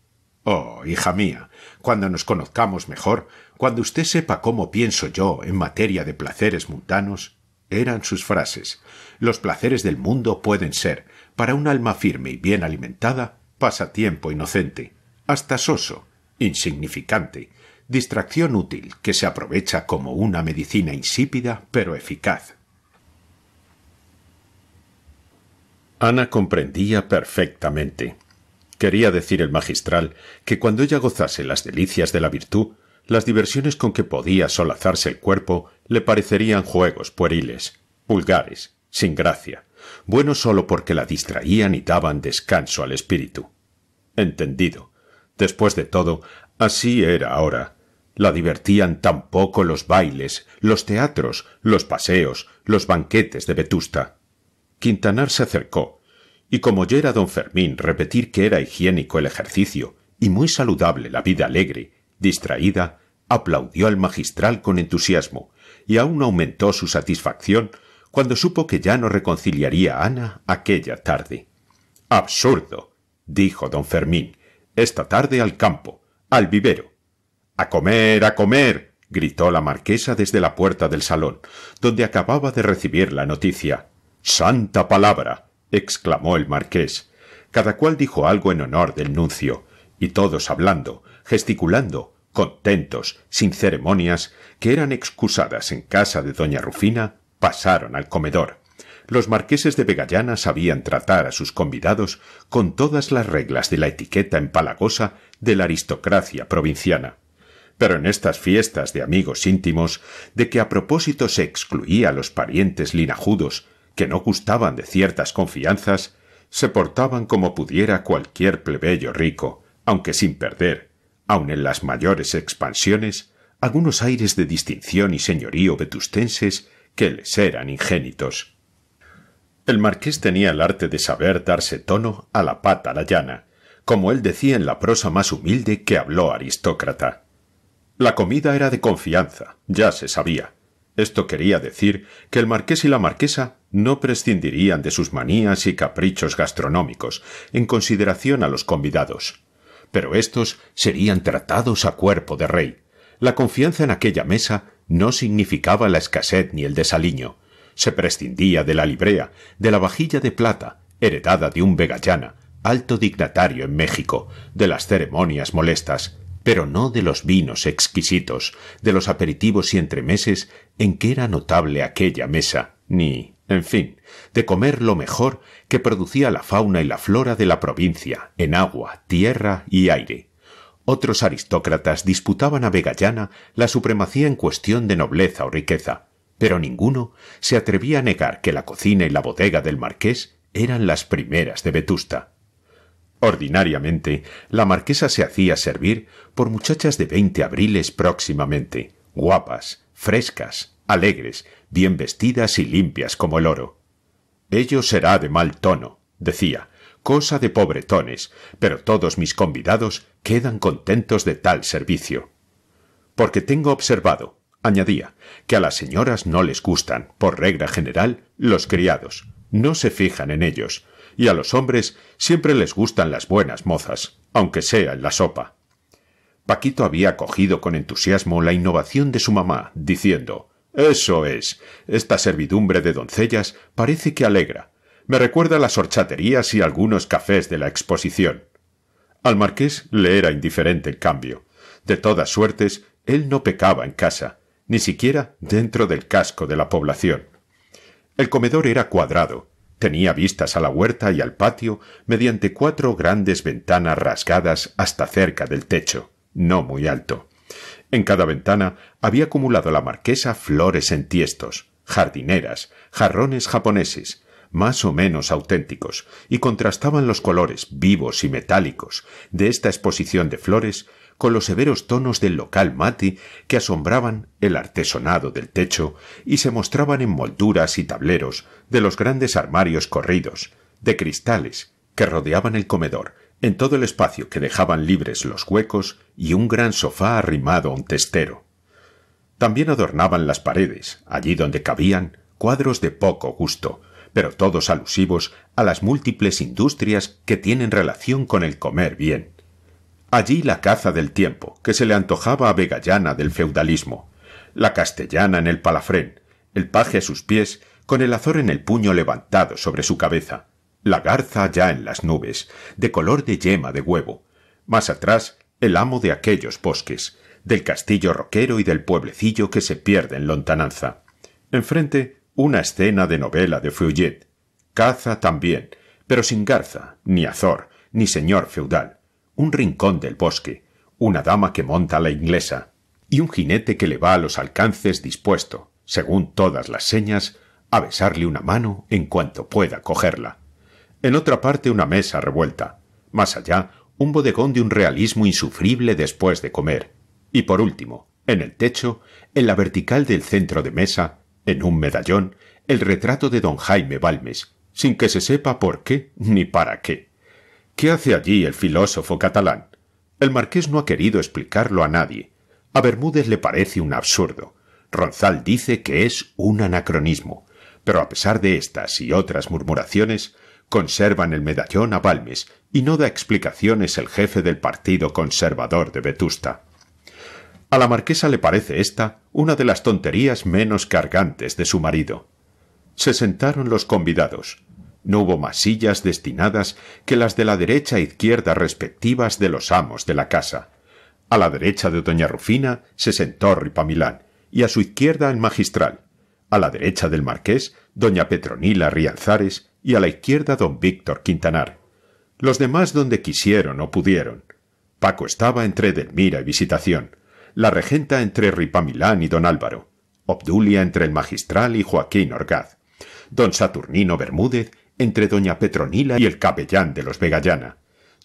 Oh, hija mía, cuando nos conozcamos mejor, cuando usted sepa cómo pienso yo en materia de placeres mundanos, eran sus frases. Los placeres del mundo pueden ser, para un alma firme y bien alimentada, pasatiempo inocente, hasta soso, insignificante, distracción útil que se aprovecha como una medicina insípida pero eficaz. Ana comprendía perfectamente. Quería decir el magistral que cuando ella gozase las delicias de la virtud, las diversiones con que podía solazarse el cuerpo le parecerían juegos pueriles, vulgares, sin gracia, buenos sólo porque la distraían y daban descanso al espíritu. Entendido. Después de todo, así era ahora, la divertían tampoco los bailes, los teatros, los paseos, los banquetes de Vetusta. Quintanar se acercó, y como oyera don Fermín repetir que era higiénico el ejercicio y muy saludable la vida alegre, distraída, aplaudió al magistral con entusiasmo, y aún aumentó su satisfacción cuando supo que ya no reconciliaría Ana aquella tarde. Absurdo, dijo don Fermín, esta tarde al campo, al vivero, a comer, a comer. gritó la marquesa desde la puerta del salón, donde acababa de recibir la noticia. Santa palabra. exclamó el marqués. Cada cual dijo algo en honor del nuncio, y todos hablando, gesticulando, contentos, sin ceremonias, que eran excusadas en casa de doña Rufina, pasaron al comedor. Los marqueses de Vegallana sabían tratar a sus convidados con todas las reglas de la etiqueta empalagosa de la aristocracia provinciana pero en estas fiestas de amigos íntimos, de que a propósito se excluía a los parientes linajudos, que no gustaban de ciertas confianzas, se portaban como pudiera cualquier plebeyo rico, aunque sin perder, aun en las mayores expansiones, algunos aires de distinción y señorío vetustenses que les eran ingénitos. El marqués tenía el arte de saber darse tono a la pata la llana, como él decía en la prosa más humilde que habló aristócrata la comida era de confianza, ya se sabía. Esto quería decir que el marqués y la marquesa no prescindirían de sus manías y caprichos gastronómicos en consideración a los convidados. Pero estos serían tratados a cuerpo de rey. La confianza en aquella mesa no significaba la escasez ni el desaliño. Se prescindía de la librea, de la vajilla de plata, heredada de un vegallana, alto dignatario en México, de las ceremonias molestas, pero no de los vinos exquisitos, de los aperitivos y entremeses en que era notable aquella mesa, ni, en fin, de comer lo mejor que producía la fauna y la flora de la provincia, en agua, tierra y aire. Otros aristócratas disputaban a Vegallana la supremacía en cuestión de nobleza o riqueza, pero ninguno se atrevía a negar que la cocina y la bodega del marqués eran las primeras de Vetusta. Ordinariamente, la marquesa se hacía servir por muchachas de veinte abriles próximamente, guapas, frescas, alegres, bien vestidas y limpias como el oro. Ello será de mal tono, decía, cosa de pobretones, pero todos mis convidados quedan contentos de tal servicio. Porque tengo observado, añadía, que a las señoras no les gustan, por regla general, los criados. No se fijan en ellos, y a los hombres siempre les gustan las buenas mozas, aunque sea en la sopa. Paquito había acogido con entusiasmo la innovación de su mamá, diciendo Eso es. Esta servidumbre de doncellas parece que alegra. Me recuerda las horchaterías y algunos cafés de la exposición. Al marqués le era indiferente el cambio. De todas suertes, él no pecaba en casa, ni siquiera dentro del casco de la población. El comedor era cuadrado, Tenía vistas a la huerta y al patio mediante cuatro grandes ventanas rasgadas hasta cerca del techo, no muy alto. En cada ventana había acumulado la marquesa flores en tiestos, jardineras, jarrones japoneses, más o menos auténticos, y contrastaban los colores vivos y metálicos de esta exposición de flores con los severos tonos del local Mati que asombraban el artesonado del techo y se mostraban en molduras y tableros de los grandes armarios corridos, de cristales, que rodeaban el comedor, en todo el espacio que dejaban libres los huecos y un gran sofá arrimado a un testero. También adornaban las paredes, allí donde cabían, cuadros de poco gusto, pero todos alusivos a las múltiples industrias que tienen relación con el comer bien, Allí la caza del tiempo, que se le antojaba a Vegallana del feudalismo, la castellana en el palafrén, el paje a sus pies, con el azor en el puño levantado sobre su cabeza, la garza ya en las nubes, de color de yema de huevo, más atrás el amo de aquellos bosques, del castillo roquero y del pueblecillo que se pierde en lontananza. Enfrente, una escena de novela de Fouillet. Caza también, pero sin garza, ni azor, ni señor feudal un rincón del bosque, una dama que monta la inglesa y un jinete que le va a los alcances dispuesto, según todas las señas, a besarle una mano en cuanto pueda cogerla. En otra parte una mesa revuelta, más allá un bodegón de un realismo insufrible después de comer, y por último, en el techo, en la vertical del centro de mesa, en un medallón, el retrato de don Jaime Balmes, sin que se sepa por qué ni para qué. ¿Qué hace allí el filósofo catalán? El marqués no ha querido explicarlo a nadie. A Bermúdez le parece un absurdo. Ronzal dice que es un anacronismo. Pero a pesar de estas y otras murmuraciones, conservan el medallón a Balmes y no da explicaciones el jefe del Partido Conservador de Vetusta. A la marquesa le parece esta una de las tonterías menos cargantes de su marido. Se sentaron los convidados. No hubo más sillas destinadas que las de la derecha e izquierda respectivas de los amos de la casa. A la derecha de doña Rufina se sentó Ripamilán y a su izquierda el magistral. A la derecha del marqués, doña Petronila Rianzares y a la izquierda don Víctor Quintanar. Los demás donde quisieron o pudieron. Paco estaba entre Delmira y Visitación, la regenta entre Ripamilán y don Álvaro, Obdulia entre el magistral y Joaquín Orgaz, don Saturnino Bermúdez entre doña Petronila y el capellán de los Vegallana.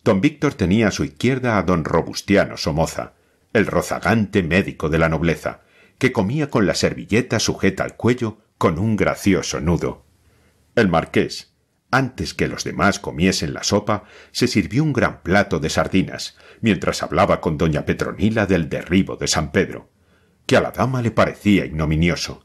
Don Víctor tenía a su izquierda a don Robustiano Somoza, el rozagante médico de la nobleza, que comía con la servilleta sujeta al cuello con un gracioso nudo. El marqués, antes que los demás comiesen la sopa, se sirvió un gran plato de sardinas, mientras hablaba con doña Petronila del derribo de San Pedro, que a la dama le parecía ignominioso.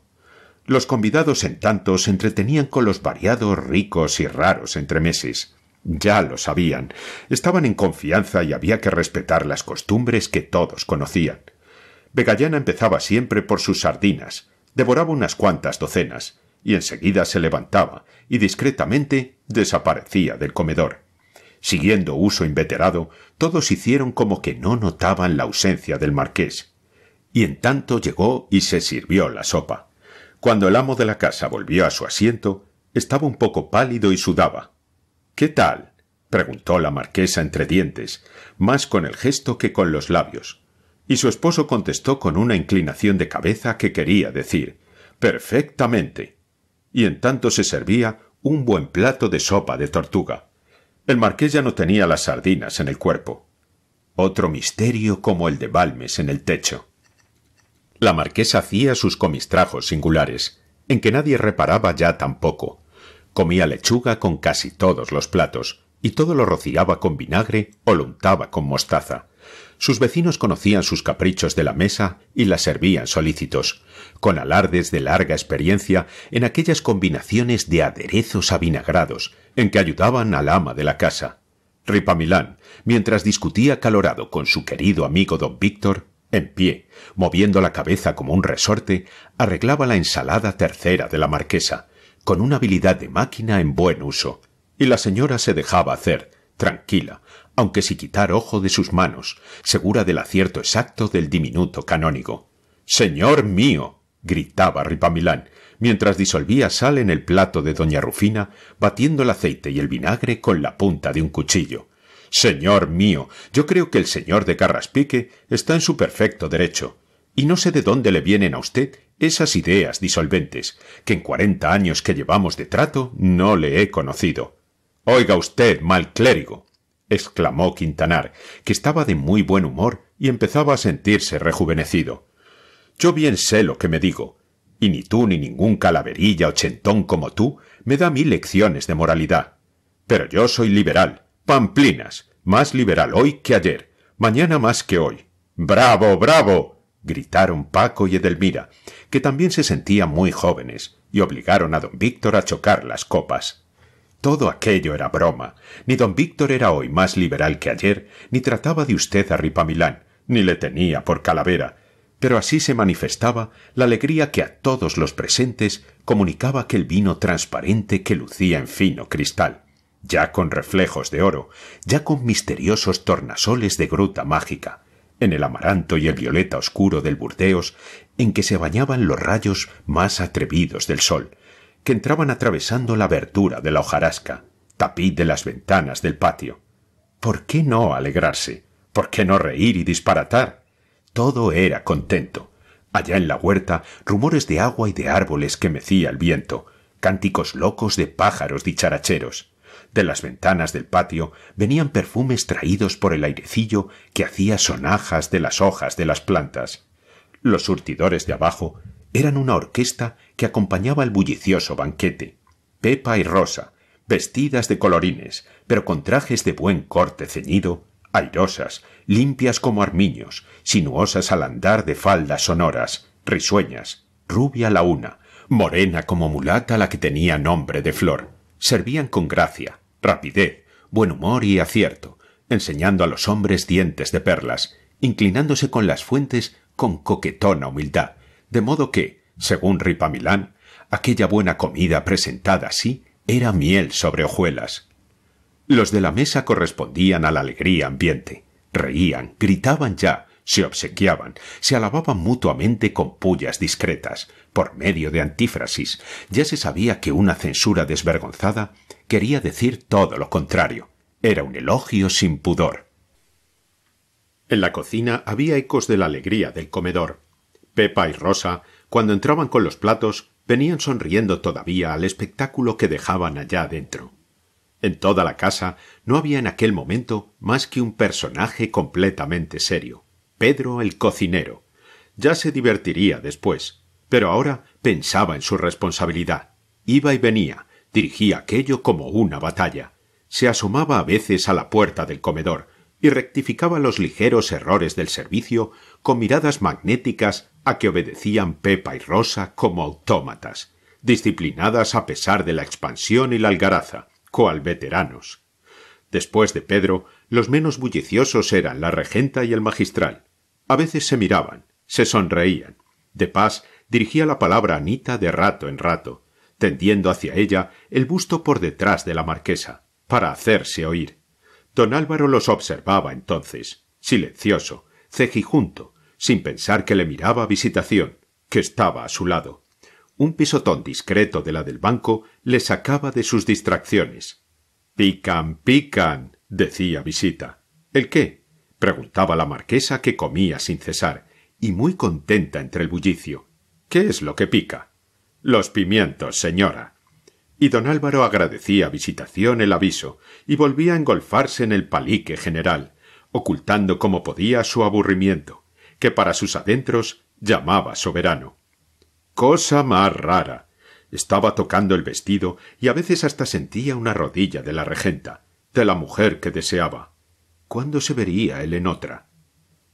Los convidados, en tanto, se entretenían con los variados, ricos y raros entremeses. Ya lo sabían, estaban en confianza y había que respetar las costumbres que todos conocían. Vegallana empezaba siempre por sus sardinas, devoraba unas cuantas docenas, y enseguida se levantaba y discretamente desaparecía del comedor. Siguiendo uso inveterado, todos hicieron como que no notaban la ausencia del marqués. Y en tanto llegó y se sirvió la sopa. Cuando el amo de la casa volvió a su asiento, estaba un poco pálido y sudaba. ¿Qué tal? preguntó la marquesa entre dientes, más con el gesto que con los labios. Y su esposo contestó con una inclinación de cabeza que quería decir perfectamente. Y en tanto se servía un buen plato de sopa de tortuga. El marqués ya no tenía las sardinas en el cuerpo. Otro misterio como el de Balmes en el techo. La marquesa hacía sus comistrajos singulares, en que nadie reparaba ya tampoco. Comía lechuga con casi todos los platos, y todo lo rociaba con vinagre o lo untaba con mostaza. Sus vecinos conocían sus caprichos de la mesa y la servían solícitos, con alardes de larga experiencia en aquellas combinaciones de aderezos avinagrados en que ayudaban al ama de la casa. Ripamilán, mientras discutía calorado con su querido amigo don Víctor, en pie, moviendo la cabeza como un resorte, arreglaba la ensalada tercera de la marquesa, con una habilidad de máquina en buen uso, y la señora se dejaba hacer, tranquila, aunque sin quitar ojo de sus manos, segura del acierto exacto del diminuto canónigo. Señor mío. gritaba Ripamilán, mientras disolvía sal en el plato de doña Rufina, batiendo el aceite y el vinagre con la punta de un cuchillo. Señor mío, yo creo que el señor de Carraspique está en su perfecto derecho. Y no sé de dónde le vienen a usted esas ideas disolventes, que en cuarenta años que llevamos de trato no le he conocido. Oiga usted, mal clérigo, exclamó Quintanar, que estaba de muy buen humor y empezaba a sentirse rejuvenecido. Yo bien sé lo que me digo, y ni tú ni ningún calaverilla ochentón como tú me da mil lecciones de moralidad. Pero yo soy liberal, Pamplinas, más liberal hoy que ayer, mañana más que hoy. ¡Bravo, bravo! gritaron Paco y Edelmira, que también se sentían muy jóvenes, y obligaron a don Víctor a chocar las copas. Todo aquello era broma. Ni don Víctor era hoy más liberal que ayer, ni trataba de usted a Ripamilán, ni le tenía por calavera. Pero así se manifestaba la alegría que a todos los presentes comunicaba aquel vino transparente que lucía en fino cristal ya con reflejos de oro, ya con misteriosos tornasoles de gruta mágica, en el amaranto y el violeta oscuro del Burdeos, en que se bañaban los rayos más atrevidos del sol, que entraban atravesando la abertura de la hojarasca, tapiz de las ventanas del patio. ¿Por qué no alegrarse? ¿Por qué no reír y disparatar? Todo era contento. Allá en la huerta, rumores de agua y de árboles que mecía el viento, cánticos locos de pájaros dicharacheros. De las ventanas del patio venían perfumes traídos por el airecillo que hacía sonajas de las hojas de las plantas. Los surtidores de abajo eran una orquesta que acompañaba el bullicioso banquete. Pepa y Rosa, vestidas de colorines, pero con trajes de buen corte ceñido, airosas, limpias como armiños, sinuosas al andar de faldas sonoras, risueñas, rubia la una, morena como mulata la que tenía nombre de flor. Servían con gracia, rapidez, buen humor y acierto, enseñando a los hombres dientes de perlas, inclinándose con las fuentes con coquetona humildad, de modo que, según Ripamilán, aquella buena comida presentada así era miel sobre hojuelas. Los de la mesa correspondían a la alegría ambiente, reían, gritaban ya, se obsequiaban, se alababan mutuamente con pullas discretas, por medio de antífrasis. Ya se sabía que una censura desvergonzada quería decir todo lo contrario. Era un elogio sin pudor. En la cocina había ecos de la alegría del comedor. Pepa y Rosa, cuando entraban con los platos, venían sonriendo todavía al espectáculo que dejaban allá dentro. En toda la casa no había en aquel momento más que un personaje completamente serio, Pedro el cocinero. Ya se divertiría después, pero ahora pensaba en su responsabilidad. Iba y venía, dirigía aquello como una batalla. Se asomaba a veces a la puerta del comedor y rectificaba los ligeros errores del servicio con miradas magnéticas a que obedecían Pepa y Rosa como autómatas, disciplinadas a pesar de la expansión y la algaraza, cual veteranos. Después de Pedro, los menos bulliciosos eran la regenta y el magistral. A veces se miraban, se sonreían. De Paz dirigía la palabra Anita de rato en rato, tendiendo hacia ella el busto por detrás de la marquesa, para hacerse oír. Don Álvaro los observaba entonces, silencioso, cejijunto, sin pensar que le miraba Visitación, que estaba a su lado. Un pisotón discreto de la del banco le sacaba de sus distracciones. Pican, pican, decía Visita. ¿El qué? preguntaba la marquesa que comía sin cesar, y muy contenta entre el bullicio. ¿Qué es lo que pica? Los pimientos, señora. Y don Álvaro agradecía a Visitación el aviso, y volvía a engolfarse en el palique general, ocultando como podía su aburrimiento, que para sus adentros llamaba soberano. Cosa más rara. Estaba tocando el vestido y a veces hasta sentía una rodilla de la regenta, de la mujer que deseaba. ¿Cuándo se vería él en otra?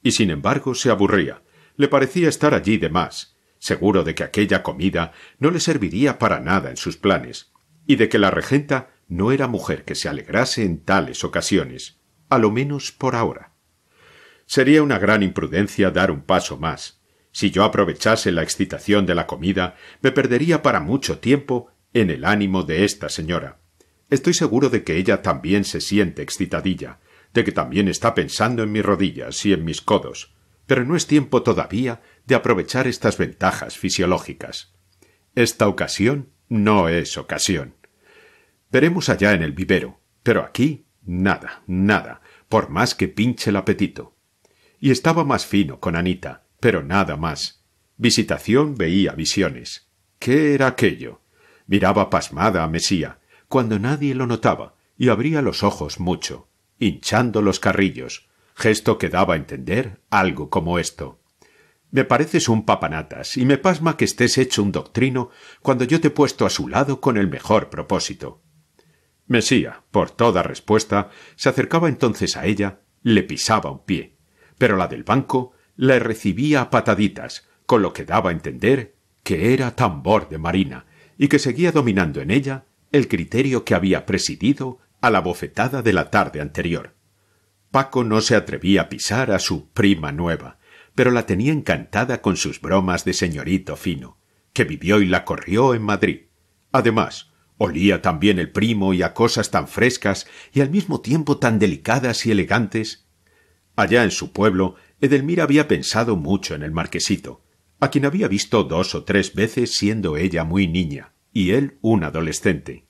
Y sin embargo se aburría. Le parecía estar allí de más, seguro de que aquella comida no le serviría para nada en sus planes, y de que la regenta no era mujer que se alegrase en tales ocasiones, a lo menos por ahora. Sería una gran imprudencia dar un paso más. Si yo aprovechase la excitación de la comida, me perdería para mucho tiempo en el ánimo de esta señora. Estoy seguro de que ella también se siente excitadilla, de que también está pensando en mis rodillas y en mis codos, pero no es tiempo todavía de aprovechar estas ventajas fisiológicas. Esta ocasión no es ocasión. Veremos allá en el vivero, pero aquí nada, nada, por más que pinche el apetito. Y estaba más fino con Anita, pero nada más. Visitación veía visiones. ¿Qué era aquello? Miraba pasmada a Mesía, cuando nadie lo notaba, y abría los ojos mucho, hinchando los carrillos, gesto que daba a entender algo como esto. Me pareces un papanatas y me pasma que estés hecho un doctrino cuando yo te he puesto a su lado con el mejor propósito. Mesía, por toda respuesta, se acercaba entonces a ella, le pisaba un pie, pero la del banco la recibía a pataditas, con lo que daba a entender que era tambor de marina y que seguía dominando en ella el criterio que había presidido a la bofetada de la tarde anterior. Paco no se atrevía a pisar a su prima nueva, pero la tenía encantada con sus bromas de señorito fino, que vivió y la corrió en Madrid. Además, olía también el primo y a cosas tan frescas y al mismo tiempo tan delicadas y elegantes. Allá en su pueblo, Edelmira había pensado mucho en el marquesito, a quien había visto dos o tres veces siendo ella muy niña y él un adolescente.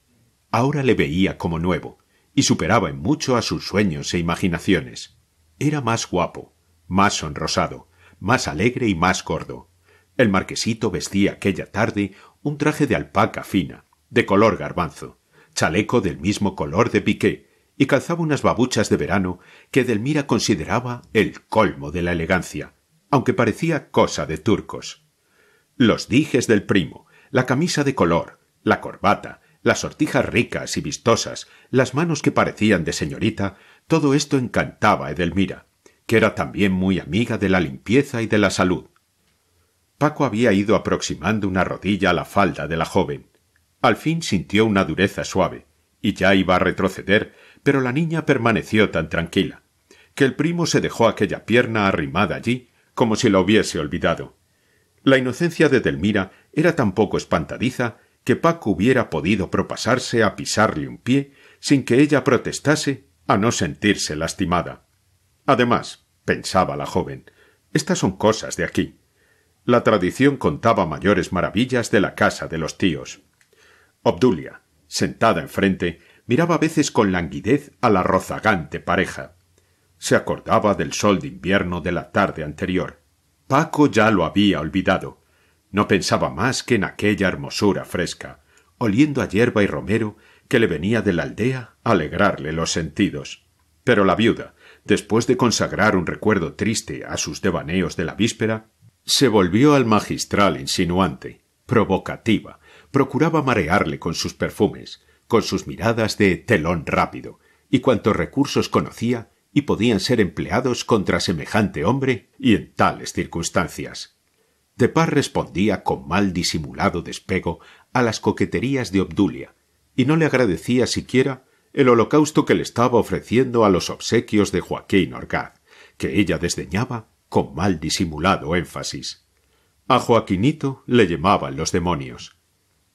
Ahora le veía como nuevo, y superaba en mucho a sus sueños e imaginaciones. Era más guapo, más sonrosado, más alegre y más gordo. El marquesito vestía aquella tarde un traje de alpaca fina, de color garbanzo, chaleco del mismo color de piqué, y calzaba unas babuchas de verano que Edelmira consideraba el colmo de la elegancia, aunque parecía cosa de turcos. Los dijes del primo, la camisa de color, la corbata, las sortijas ricas y vistosas, las manos que parecían de señorita, todo esto encantaba a Edelmira, que era también muy amiga de la limpieza y de la salud. Paco había ido aproximando una rodilla a la falda de la joven. Al fin sintió una dureza suave, y ya iba a retroceder, pero la niña permaneció tan tranquila, que el primo se dejó aquella pierna arrimada allí, como si la hubiese olvidado. La inocencia de Delmira era tan poco espantadiza que Paco hubiera podido propasarse a pisarle un pie sin que ella protestase a no sentirse lastimada. Además, pensaba la joven, estas son cosas de aquí. La tradición contaba mayores maravillas de la casa de los tíos. Obdulia, sentada enfrente, miraba a veces con languidez a la rozagante pareja. Se acordaba del sol de invierno de la tarde anterior. Paco ya lo había olvidado. No pensaba más que en aquella hermosura fresca, oliendo a hierba y romero que le venía de la aldea a alegrarle los sentidos. Pero la viuda, después de consagrar un recuerdo triste a sus devaneos de la víspera, se volvió al magistral insinuante, provocativa, procuraba marearle con sus perfumes, con sus miradas de telón rápido, y cuantos recursos conocía y podían ser empleados contra semejante hombre y en tales circunstancias. De Par respondía con mal disimulado despego a las coqueterías de Obdulia, y no le agradecía siquiera el holocausto que le estaba ofreciendo a los obsequios de Joaquín Orgaz, que ella desdeñaba con mal disimulado énfasis. A Joaquinito le llamaban los demonios.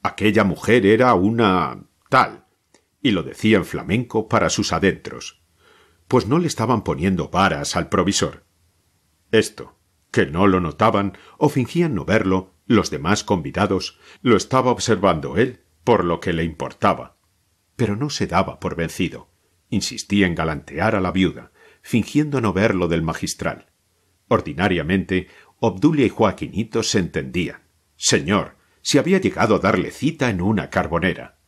Aquella mujer era una tal, y lo decía en flamenco para sus adentros, pues no le estaban poniendo varas al provisor. Esto, que no lo notaban o fingían no verlo, los demás convidados, lo estaba observando él por lo que le importaba pero no se daba por vencido. Insistía en galantear a la viuda, fingiendo no ver lo del magistral. Ordinariamente, Obdulia y Joaquinito se entendían. Señor, se había llegado a darle cita en una carbonera.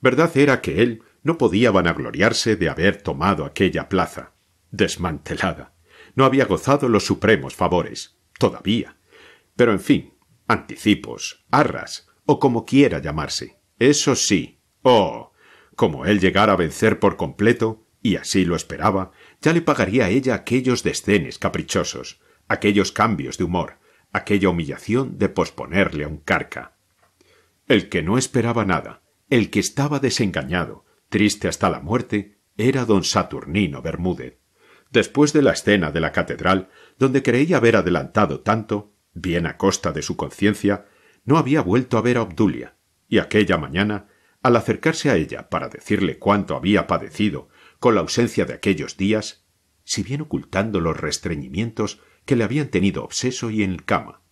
Verdad era que él no podía vanagloriarse de haber tomado aquella plaza, desmantelada. No había gozado los supremos favores, todavía. Pero en fin, anticipos, arras, o como quiera llamarse. Eso sí, oh, como él llegara a vencer por completo, y así lo esperaba, ya le pagaría a ella aquellos desdenes caprichosos, aquellos cambios de humor, aquella humillación de posponerle a un carca. El que no esperaba nada, el que estaba desengañado, triste hasta la muerte, era don Saturnino Bermúdez. Después de la escena de la catedral, donde creía haber adelantado tanto, bien a costa de su conciencia, no había vuelto a ver a Obdulia, y aquella mañana al acercarse a ella para decirle cuánto había padecido con la ausencia de aquellos días, si bien ocultando los restreñimientos que le habían tenido obseso y en cama,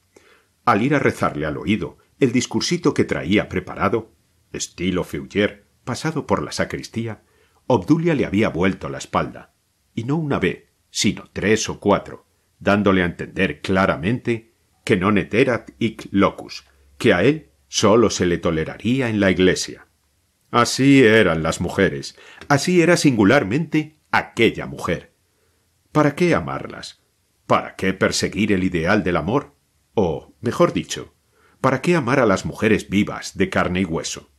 al ir a rezarle al oído el discursito que traía preparado, estilo Feuillet, pasado por la sacristía, Obdulia le había vuelto la espalda, y no una vez, sino tres o cuatro, dándole a entender claramente que non eterat hic locus, que a él sólo se le toleraría en la iglesia Así eran las mujeres. Así era singularmente aquella mujer. ¿Para qué amarlas? ¿Para qué perseguir el ideal del amor? O, mejor dicho, ¿para qué amar a las mujeres vivas, de carne y hueso?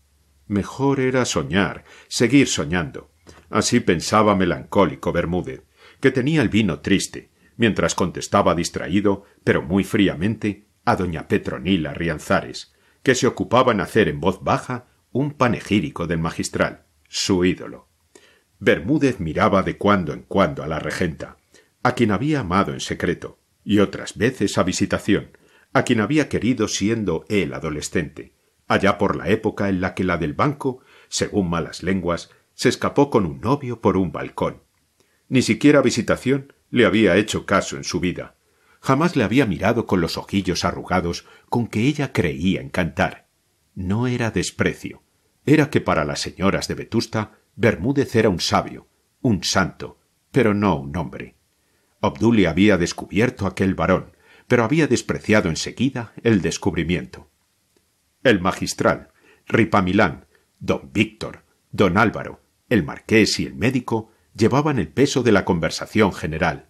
Mejor era soñar, seguir soñando. Así pensaba melancólico Bermúdez, que tenía el vino triste, mientras contestaba distraído, pero muy fríamente, a doña Petronila Rianzares, que se ocupaba en hacer en voz baja un panegírico del magistral, su ídolo. Bermúdez miraba de cuando en cuando a la regenta, a quien había amado en secreto, y otras veces a visitación, a quien había querido siendo él adolescente, allá por la época en la que la del banco, según malas lenguas, se escapó con un novio por un balcón. Ni siquiera visitación le había hecho caso en su vida. Jamás le había mirado con los ojillos arrugados con que ella creía encantar no era desprecio, era que para las señoras de Vetusta Bermúdez era un sabio, un santo, pero no un hombre. Obdulia había descubierto aquel varón, pero había despreciado enseguida el descubrimiento. El magistral, Ripamilán, don Víctor, don Álvaro, el marqués y el médico llevaban el peso de la conversación general.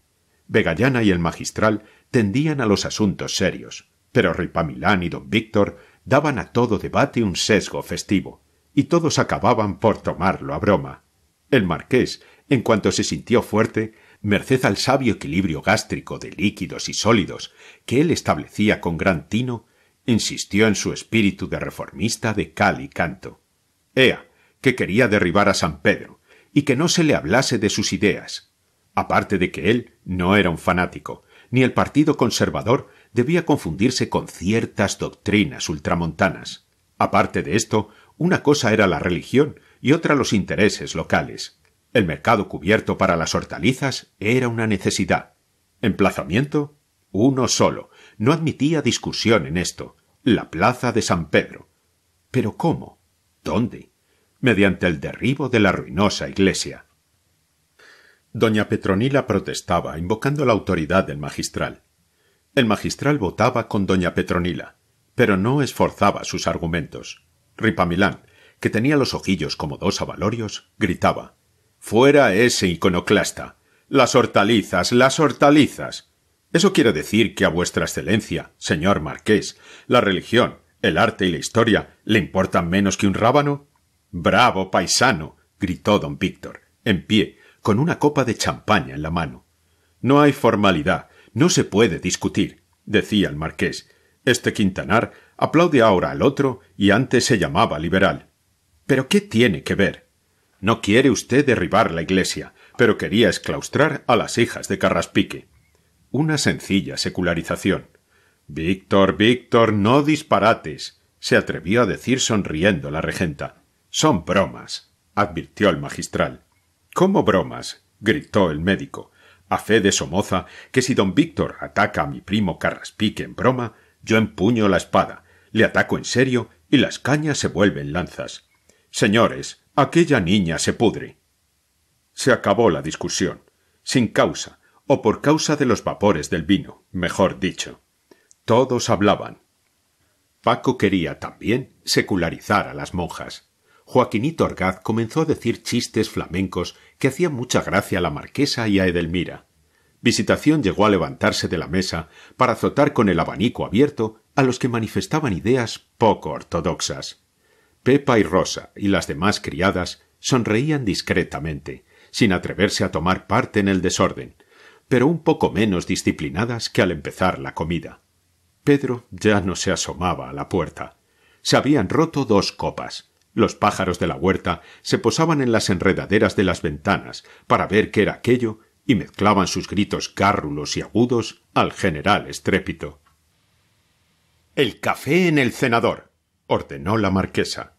Vegallana y el magistral tendían a los asuntos serios, pero Ripamilán y don Víctor daban a todo debate un sesgo festivo, y todos acababan por tomarlo a broma. El marqués, en cuanto se sintió fuerte, merced al sabio equilibrio gástrico de líquidos y sólidos que él establecía con gran tino, insistió en su espíritu de reformista de cal y canto. Ea, que quería derribar a San Pedro, y que no se le hablase de sus ideas. Aparte de que él no era un fanático, ni el Partido Conservador debía confundirse con ciertas doctrinas ultramontanas. Aparte de esto, una cosa era la religión y otra los intereses locales. El mercado cubierto para las hortalizas era una necesidad. Emplazamiento, uno solo. No admitía discusión en esto. La plaza de San Pedro. Pero ¿cómo? ¿Dónde? Mediante el derribo de la ruinosa iglesia. Doña Petronila protestaba, invocando la autoridad del magistral. El magistral votaba con doña Petronila, pero no esforzaba sus argumentos. Ripamilán, que tenía los ojillos como dos abalorios, gritaba Fuera ese iconoclasta. Las hortalizas, las hortalizas. Eso quiere decir que a vuestra excelencia, señor marqués, la religión, el arte y la historia le importan menos que un rábano? Bravo, paisano. gritó don Víctor, en pie, con una copa de champaña en la mano. No hay formalidad, no se puede discutir, decía el marqués. Este Quintanar aplaude ahora al otro y antes se llamaba liberal. Pero ¿qué tiene que ver? No quiere usted derribar la iglesia, pero quería exclaustrar a las hijas de Carraspique. Una sencilla secularización. Víctor, Víctor, no disparates, se atrevió a decir sonriendo la regenta. Son bromas, advirtió el magistral. ¿Cómo bromas? gritó el médico. A fe de Somoza que si don Víctor ataca a mi primo Carraspique en broma, yo empuño la espada, le ataco en serio y las cañas se vuelven lanzas. Señores, aquella niña se pudre. Se acabó la discusión, sin causa, o por causa de los vapores del vino, mejor dicho. Todos hablaban. Paco quería también secularizar a las monjas. Joaquinito Orgaz comenzó a decir chistes flamencos que hacían mucha gracia a la marquesa y a Edelmira. Visitación llegó a levantarse de la mesa para azotar con el abanico abierto a los que manifestaban ideas poco ortodoxas. Pepa y Rosa y las demás criadas sonreían discretamente, sin atreverse a tomar parte en el desorden, pero un poco menos disciplinadas que al empezar la comida. Pedro ya no se asomaba a la puerta. Se habían roto dos copas. Los pájaros de la huerta se posaban en las enredaderas de las ventanas para ver qué era aquello y mezclaban sus gritos gárrulos y agudos al general estrépito. El café en el cenador, ordenó la marquesa.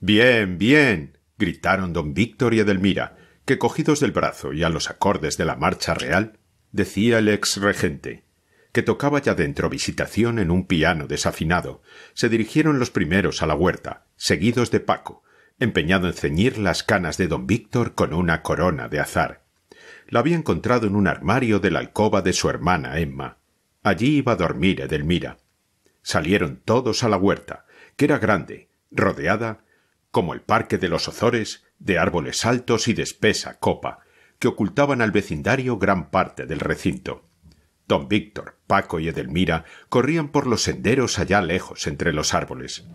Bien, bien, gritaron don Víctor y Edelmira, que cogidos del brazo y a los acordes de la marcha real, decía el ex regente que tocaba ya dentro visitación en un piano desafinado, se dirigieron los primeros a la huerta, seguidos de Paco, empeñado en ceñir las canas de don Víctor con una corona de azar. La había encontrado en un armario de la alcoba de su hermana Emma. Allí iba a dormir Edelmira. Salieron todos a la huerta, que era grande, rodeada, como el parque de los Ozores, de árboles altos y de espesa copa, que ocultaban al vecindario gran parte del recinto. Don Víctor, Paco y Edelmira corrían por los senderos allá lejos entre los árboles.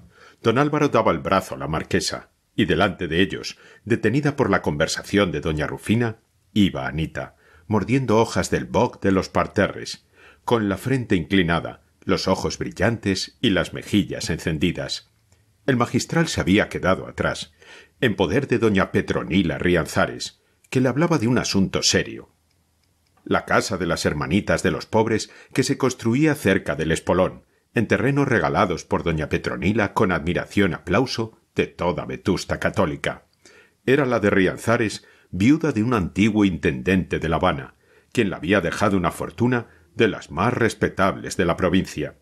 Don Álvaro daba el brazo a la marquesa, y delante de ellos, detenida por la conversación de doña Rufina, iba Anita, mordiendo hojas del boc de los parterres, con la frente inclinada, los ojos brillantes y las mejillas encendidas. El magistral se había quedado atrás, en poder de doña Petronila Rianzares, que le hablaba de un asunto serio, la casa de las hermanitas de los pobres que se construía cerca del espolón, en terrenos regalados por doña Petronila con admiración aplauso de toda Vetusta católica. Era la de Rianzares, viuda de un antiguo intendente de La Habana, quien la había dejado una fortuna de las más respetables de la provincia.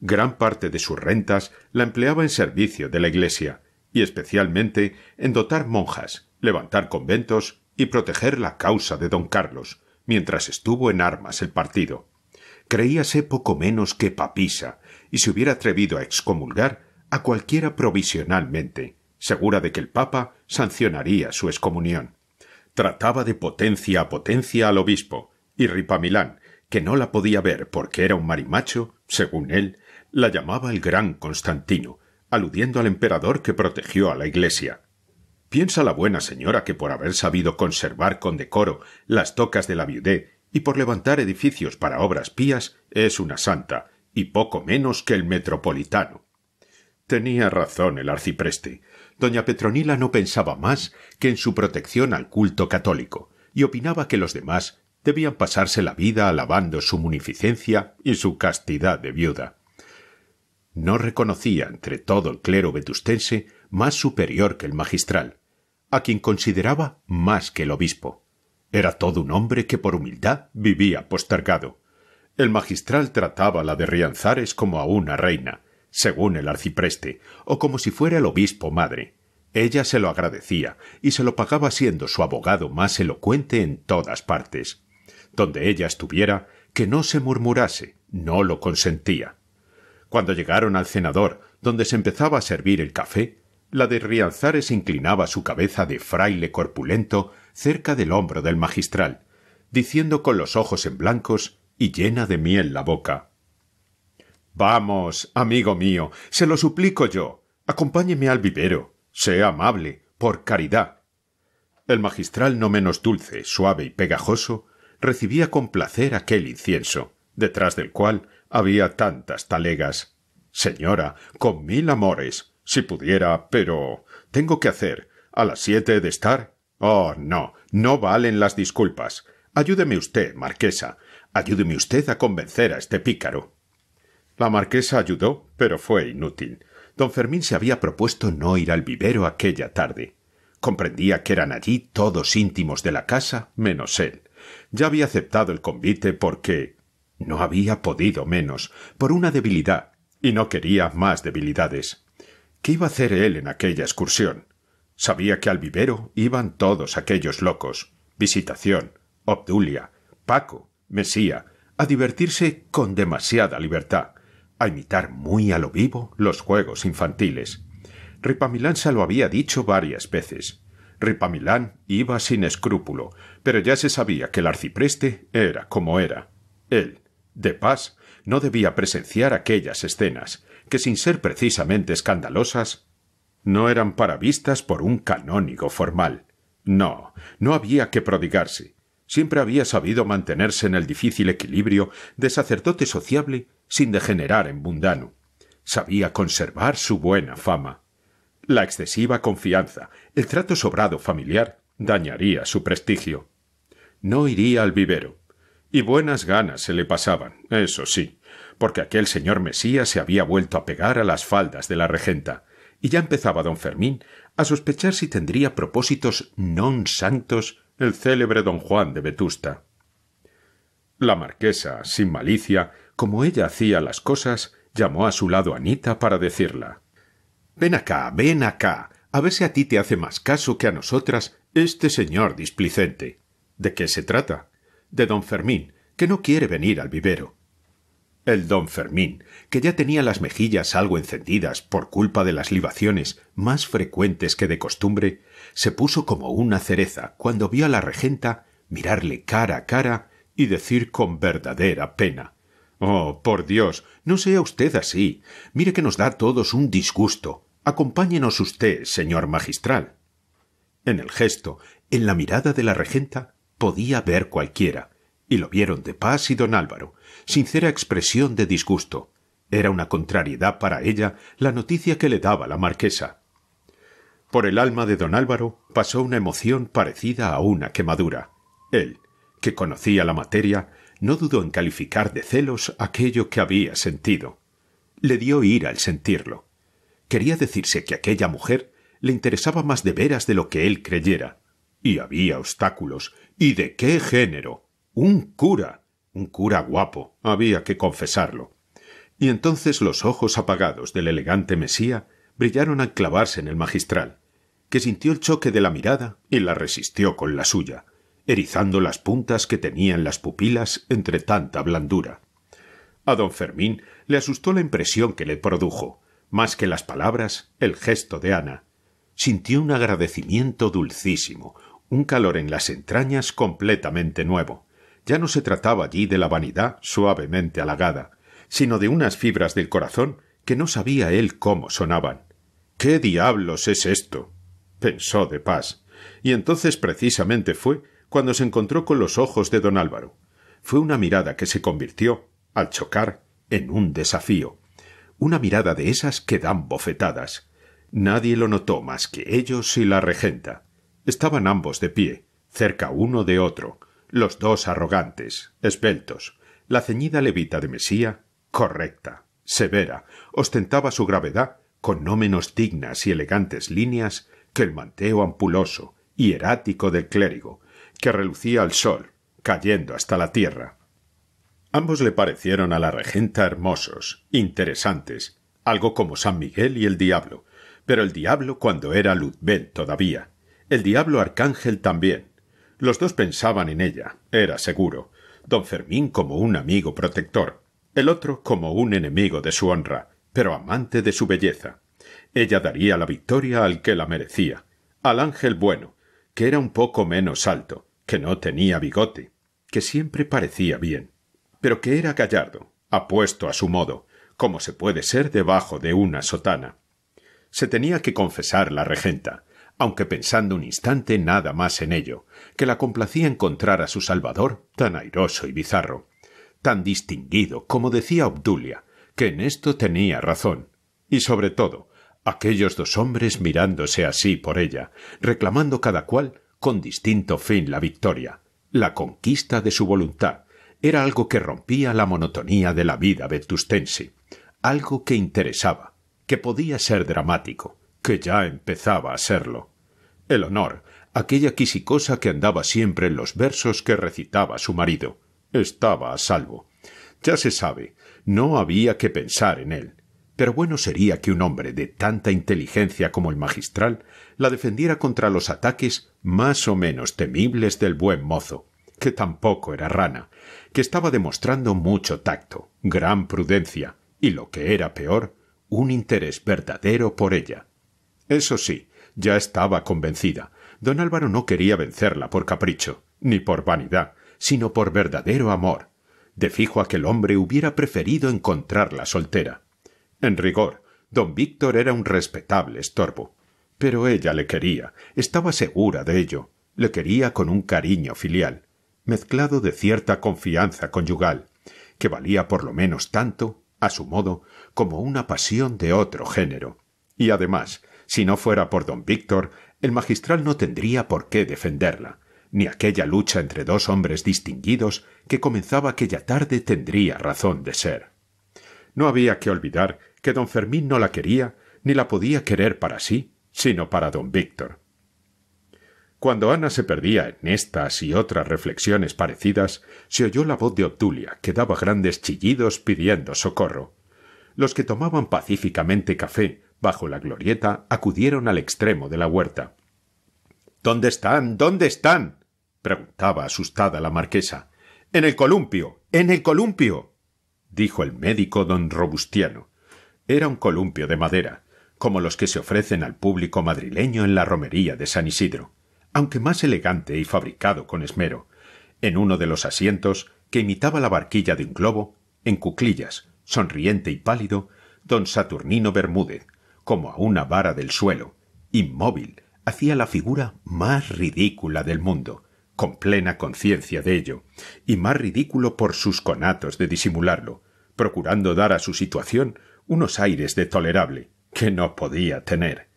Gran parte de sus rentas la empleaba en servicio de la Iglesia, y especialmente en dotar monjas, levantar conventos y proteger la causa de don Carlos, mientras estuvo en armas el partido. Creíase poco menos que papisa, y se hubiera atrevido a excomulgar a cualquiera provisionalmente, segura de que el Papa sancionaría su excomunión. Trataba de potencia a potencia al obispo, y Ripamilán, que no la podía ver porque era un marimacho, según él, la llamaba el gran Constantino, aludiendo al emperador que protegió a la Iglesia. Piensa la buena señora que por haber sabido conservar con decoro las tocas de la viudé y por levantar edificios para obras pías es una santa, y poco menos que el metropolitano. Tenía razón el arcipreste. Doña Petronila no pensaba más que en su protección al culto católico, y opinaba que los demás debían pasarse la vida alabando su munificencia y su castidad de viuda. No reconocía entre todo el clero vetustense más superior que el magistral, a quien consideraba más que el obispo. Era todo un hombre que por humildad vivía postergado. El magistral trataba a la de Rianzares como a una reina, según el arcipreste, o como si fuera el obispo madre. Ella se lo agradecía y se lo pagaba siendo su abogado más elocuente en todas partes. Donde ella estuviera, que no se murmurase, no lo consentía. Cuando llegaron al cenador, donde se empezaba a servir el café, la de Rianzares inclinaba su cabeza de fraile corpulento cerca del hombro del magistral, diciendo con los ojos en blancos y llena de miel la boca Vamos, amigo mío, se lo suplico yo. Acompáñeme al vivero. Sea amable, por caridad. El magistral, no menos dulce, suave y pegajoso, recibía con placer aquel incienso, detrás del cual había tantas talegas. Señora, con mil amores, si pudiera, pero. tengo que hacer. A las siete de estar. Oh, no. No valen las disculpas. Ayúdeme usted, marquesa. Ayúdeme usted a convencer a este pícaro. La marquesa ayudó, pero fue inútil. Don Fermín se había propuesto no ir al vivero aquella tarde. Comprendía que eran allí todos íntimos de la casa menos él. Ya había aceptado el convite porque no había podido menos, por una debilidad, y no quería más debilidades. ¿Qué iba a hacer él en aquella excursión? Sabía que al vivero iban todos aquellos locos, Visitación, Obdulia, Paco, Mesía, a divertirse con demasiada libertad, a imitar muy a lo vivo los juegos infantiles. Ripamilán se lo había dicho varias veces. Ripamilán iba sin escrúpulo, pero ya se sabía que el arcipreste era como era. Él, de paz, no debía presenciar aquellas escenas, que sin ser precisamente escandalosas, no eran para vistas por un canónigo formal. No, no había que prodigarse. Siempre había sabido mantenerse en el difícil equilibrio de sacerdote sociable sin degenerar en mundano. Sabía conservar su buena fama. La excesiva confianza, el trato sobrado familiar, dañaría su prestigio. No iría al vivero. Y buenas ganas se le pasaban, eso sí, porque aquel señor Mesía se había vuelto a pegar a las faldas de la regenta, y ya empezaba don Fermín a sospechar si tendría propósitos non santos el célebre don Juan de Vetusta. La marquesa, sin malicia, como ella hacía las cosas, llamó a su lado a Anita para decirla Ven acá, ven acá. A ver si a ti te hace más caso que a nosotras este señor displicente. ¿De qué se trata? De don Fermín, que no quiere venir al vivero, el don Fermín, que ya tenía las mejillas algo encendidas por culpa de las libaciones más frecuentes que de costumbre, se puso como una cereza cuando vio a la regenta mirarle cara a cara y decir con verdadera pena Oh, por Dios, no sea usted así. Mire que nos da a todos un disgusto. Acompáñenos usted, señor magistral. En el gesto, en la mirada de la regenta, podía ver cualquiera, y lo vieron de Paz y don Álvaro, sincera expresión de disgusto. Era una contrariedad para ella la noticia que le daba la marquesa. Por el alma de don Álvaro pasó una emoción parecida a una quemadura. Él, que conocía la materia, no dudó en calificar de celos aquello que había sentido. Le dio ira al sentirlo. Quería decirse que aquella mujer le interesaba más de veras de lo que él creyera. Y había obstáculos. ¿Y de qué género? Un cura un cura guapo, había que confesarlo. Y entonces los ojos apagados del elegante Mesía brillaron al clavarse en el magistral, que sintió el choque de la mirada y la resistió con la suya, erizando las puntas que tenían las pupilas entre tanta blandura. A don Fermín le asustó la impresión que le produjo, más que las palabras, el gesto de Ana. Sintió un agradecimiento dulcísimo, un calor en las entrañas completamente nuevo. Ya no se trataba allí de la vanidad suavemente halagada, sino de unas fibras del corazón que no sabía él cómo sonaban. ¿Qué diablos es esto? pensó de Paz. Y entonces precisamente fue cuando se encontró con los ojos de don Álvaro. Fue una mirada que se convirtió, al chocar, en un desafío. Una mirada de esas que dan bofetadas. Nadie lo notó más que ellos y la regenta. Estaban ambos de pie, cerca uno de otro, los dos arrogantes, esbeltos, la ceñida levita de Mesía, correcta, severa, ostentaba su gravedad con no menos dignas y elegantes líneas que el manteo ampuloso, y erático del clérigo, que relucía al sol, cayendo hasta la tierra. Ambos le parecieron a la regenta hermosos, interesantes, algo como San Miguel y el diablo, pero el diablo cuando era Luzbel todavía, el diablo arcángel también, los dos pensaban en ella, era seguro. Don Fermín como un amigo protector, el otro como un enemigo de su honra, pero amante de su belleza. Ella daría la victoria al que la merecía, al ángel bueno, que era un poco menos alto, que no tenía bigote, que siempre parecía bien, pero que era gallardo, apuesto a su modo, como se puede ser debajo de una sotana. Se tenía que confesar la regenta aunque pensando un instante nada más en ello, que la complacía encontrar a su Salvador tan airoso y bizarro, tan distinguido como decía Obdulia, que en esto tenía razón, y sobre todo, aquellos dos hombres mirándose así por ella, reclamando cada cual con distinto fin la victoria, la conquista de su voluntad, era algo que rompía la monotonía de la vida vetustense, algo que interesaba, que podía ser dramático, que ya empezaba a serlo. El honor, aquella quisicosa que andaba siempre en los versos que recitaba su marido, estaba a salvo. Ya se sabe, no había que pensar en él. Pero bueno sería que un hombre de tanta inteligencia como el magistral la defendiera contra los ataques más o menos temibles del buen mozo, que tampoco era rana, que estaba demostrando mucho tacto, gran prudencia y, lo que era peor, un interés verdadero por ella, eso sí, ya estaba convencida. Don Álvaro no quería vencerla por capricho, ni por vanidad, sino por verdadero amor. De fijo aquel hombre hubiera preferido encontrarla soltera. En rigor, don Víctor era un respetable estorbo. Pero ella le quería, estaba segura de ello, le quería con un cariño filial, mezclado de cierta confianza conyugal, que valía por lo menos tanto, a su modo, como una pasión de otro género. Y además, si no fuera por don Víctor, el magistral no tendría por qué defenderla, ni aquella lucha entre dos hombres distinguidos que comenzaba aquella tarde tendría razón de ser. No había que olvidar que don Fermín no la quería ni la podía querer para sí, sino para don Víctor. Cuando Ana se perdía en estas y otras reflexiones parecidas, se oyó la voz de Obdulia, que daba grandes chillidos pidiendo socorro. Los que tomaban pacíficamente café bajo la glorieta, acudieron al extremo de la huerta. ¿Dónde están? ¿Dónde están? preguntaba asustada la marquesa. En el columpio. en el columpio. dijo el médico don Robustiano. Era un columpio de madera, como los que se ofrecen al público madrileño en la romería de San Isidro, aunque más elegante y fabricado con esmero. En uno de los asientos, que imitaba la barquilla de un globo, en cuclillas, sonriente y pálido, don Saturnino Bermúdez, como a una vara del suelo, inmóvil, hacía la figura más ridícula del mundo, con plena conciencia de ello, y más ridículo por sus conatos de disimularlo, procurando dar a su situación unos aires de tolerable que no podía tener.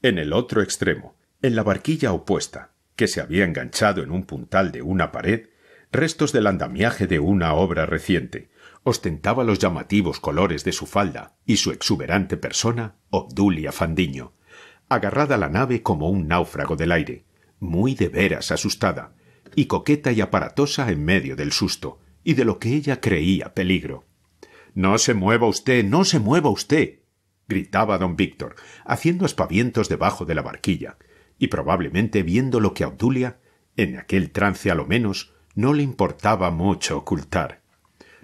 En el otro extremo, en la barquilla opuesta, que se había enganchado en un puntal de una pared, restos del andamiaje de una obra reciente, ostentaba los llamativos colores de su falda y su exuberante persona, Obdulia Fandiño, agarrada a la nave como un náufrago del aire, muy de veras asustada, y coqueta y aparatosa en medio del susto y de lo que ella creía peligro. No se mueva usted, no se mueva usted, gritaba don Víctor, haciendo aspavientos debajo de la barquilla, y probablemente viendo lo que a Obdulia, en aquel trance a lo menos, no le importaba mucho ocultar.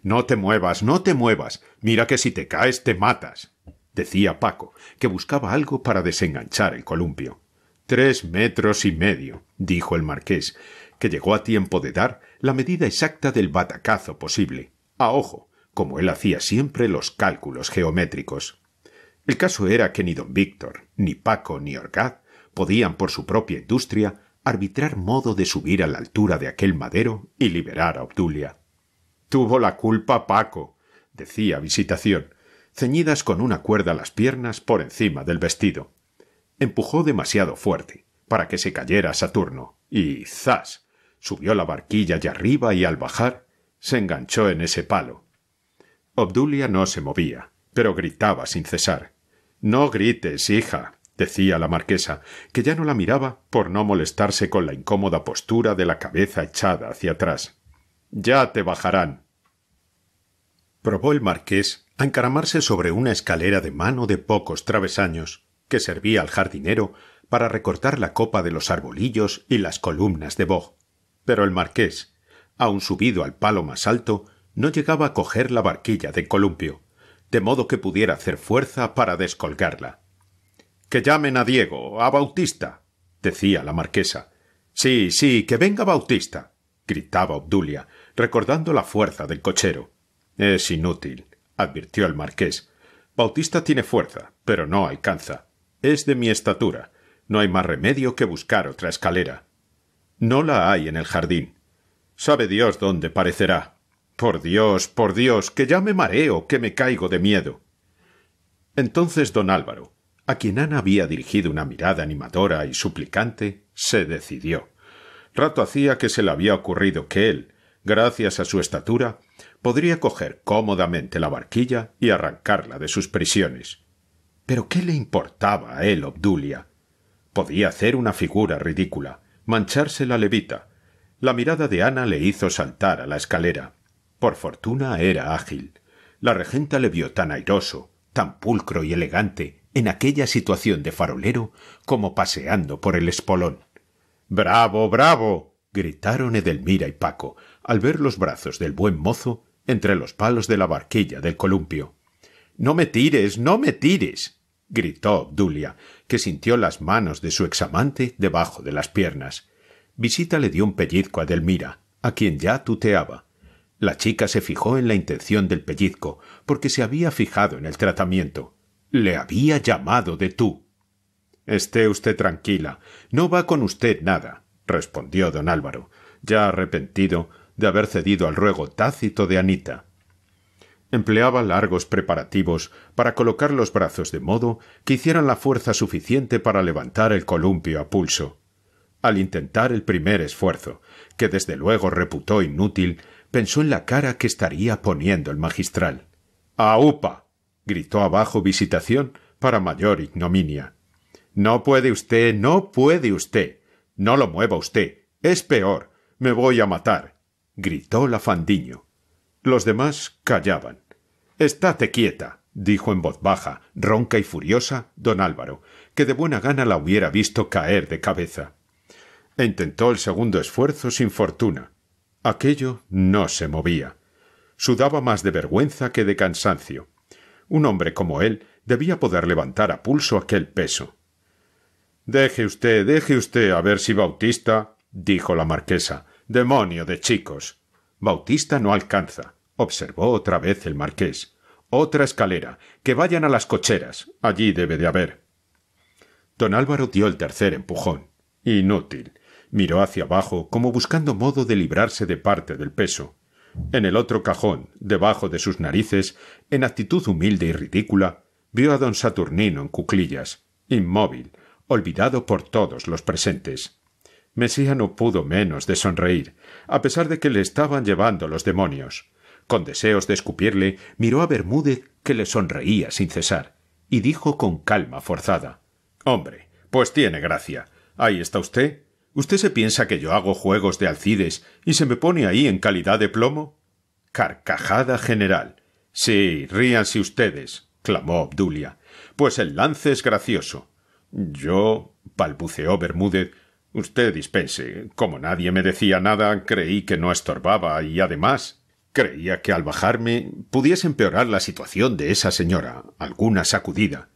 No te muevas, no te muevas. Mira que si te caes te matas. decía Paco, que buscaba algo para desenganchar el columpio. Tres metros y medio, dijo el marqués, que llegó a tiempo de dar la medida exacta del batacazo posible, a ojo, como él hacía siempre los cálculos geométricos. El caso era que ni don Víctor, ni Paco, ni Orgaz podían por su propia industria arbitrar modo de subir a la altura de aquel madero y liberar a Obdulia. Tuvo la culpa Paco, decía Visitación, ceñidas con una cuerda las piernas por encima del vestido. Empujó demasiado fuerte, para que se cayera Saturno, y ¡zas! subió la barquilla allá arriba y al bajar se enganchó en ese palo. Obdulia no se movía, pero gritaba sin cesar. No grites, hija, decía la marquesa, que ya no la miraba por no molestarse con la incómoda postura de la cabeza echada hacia atrás. Ya te bajarán. Probó el marqués a encaramarse sobre una escalera de mano de pocos travesaños que servía al jardinero para recortar la copa de los arbolillos y las columnas de bog. Pero el marqués, aun subido al palo más alto, no llegaba a coger la barquilla de columpio, de modo que pudiera hacer fuerza para descolgarla. Que llamen a Diego, a Bautista, decía la marquesa. Sí, sí, que venga Bautista, gritaba Obdulia, recordando la fuerza del cochero. Es inútil, advirtió el marqués. Bautista tiene fuerza, pero no alcanza. Es de mi estatura. No hay más remedio que buscar otra escalera. No la hay en el jardín. Sabe Dios dónde parecerá. Por Dios, por Dios, que ya me mareo, que me caigo de miedo. Entonces don Álvaro, a quien Ana había dirigido una mirada animadora y suplicante, se decidió. Rato hacía que se le había ocurrido que él, gracias a su estatura, podría coger cómodamente la barquilla y arrancarla de sus prisiones. Pero ¿qué le importaba a él, Obdulia? Podía hacer una figura ridícula, mancharse la levita. La mirada de Ana le hizo saltar a la escalera. Por fortuna era ágil. La regenta le vio tan airoso, tan pulcro y elegante, en aquella situación de farolero, como paseando por el espolón. Bravo, bravo. gritaron Edelmira y Paco, al ver los brazos del buen mozo entre los palos de la barquilla del columpio. No me tires, no me tires. gritó Obdulia, que sintió las manos de su examante debajo de las piernas. Visita le dio un pellizco a Delmira, a quien ya tuteaba. La chica se fijó en la intención del pellizco, porque se había fijado en el tratamiento. Le había llamado de tú. Esté usted tranquila, no va con usted nada, respondió don Álvaro, ya arrepentido de haber cedido al ruego tácito de Anita. Empleaba largos preparativos para colocar los brazos de modo que hicieran la fuerza suficiente para levantar el columpio a pulso. Al intentar el primer esfuerzo, que desde luego reputó inútil, pensó en la cara que estaría poniendo el magistral. ¡Aupa! gritó abajo Visitación para mayor ignominia. No puede usted, no puede usted. No lo mueva usted. Es peor. Me voy a matar gritó la Fandiño. Los demás callaban. Estate quieta, dijo en voz baja, ronca y furiosa, don Álvaro, que de buena gana la hubiera visto caer de cabeza. intentó el segundo esfuerzo sin fortuna. Aquello no se movía. Sudaba más de vergüenza que de cansancio. Un hombre como él debía poder levantar a pulso aquel peso. Deje usted, deje usted, a ver si Bautista dijo la marquesa, Demonio de chicos. Bautista no alcanza, observó otra vez el marqués. Otra escalera. Que vayan a las cocheras. Allí debe de haber. Don Álvaro dio el tercer empujón. Inútil. Miró hacia abajo, como buscando modo de librarse de parte del peso. En el otro cajón, debajo de sus narices, en actitud humilde y ridícula, vio a don Saturnino en cuclillas, inmóvil, olvidado por todos los presentes. Mesía no pudo menos de sonreír, a pesar de que le estaban llevando los demonios. Con deseos de escupirle, miró a Bermúdez, que le sonreía sin cesar, y dijo con calma forzada Hombre, pues tiene gracia. Ahí está usted. ¿Usted se piensa que yo hago juegos de Alcides y se me pone ahí en calidad de plomo? Carcajada general. Sí, ríanse ustedes, clamó Obdulia. Pues el lance es gracioso. Yo balbuceó Bermúdez, Usted dispense. Como nadie me decía nada, creí que no estorbaba y además creía que al bajarme pudiese empeorar la situación de esa señora, alguna sacudida.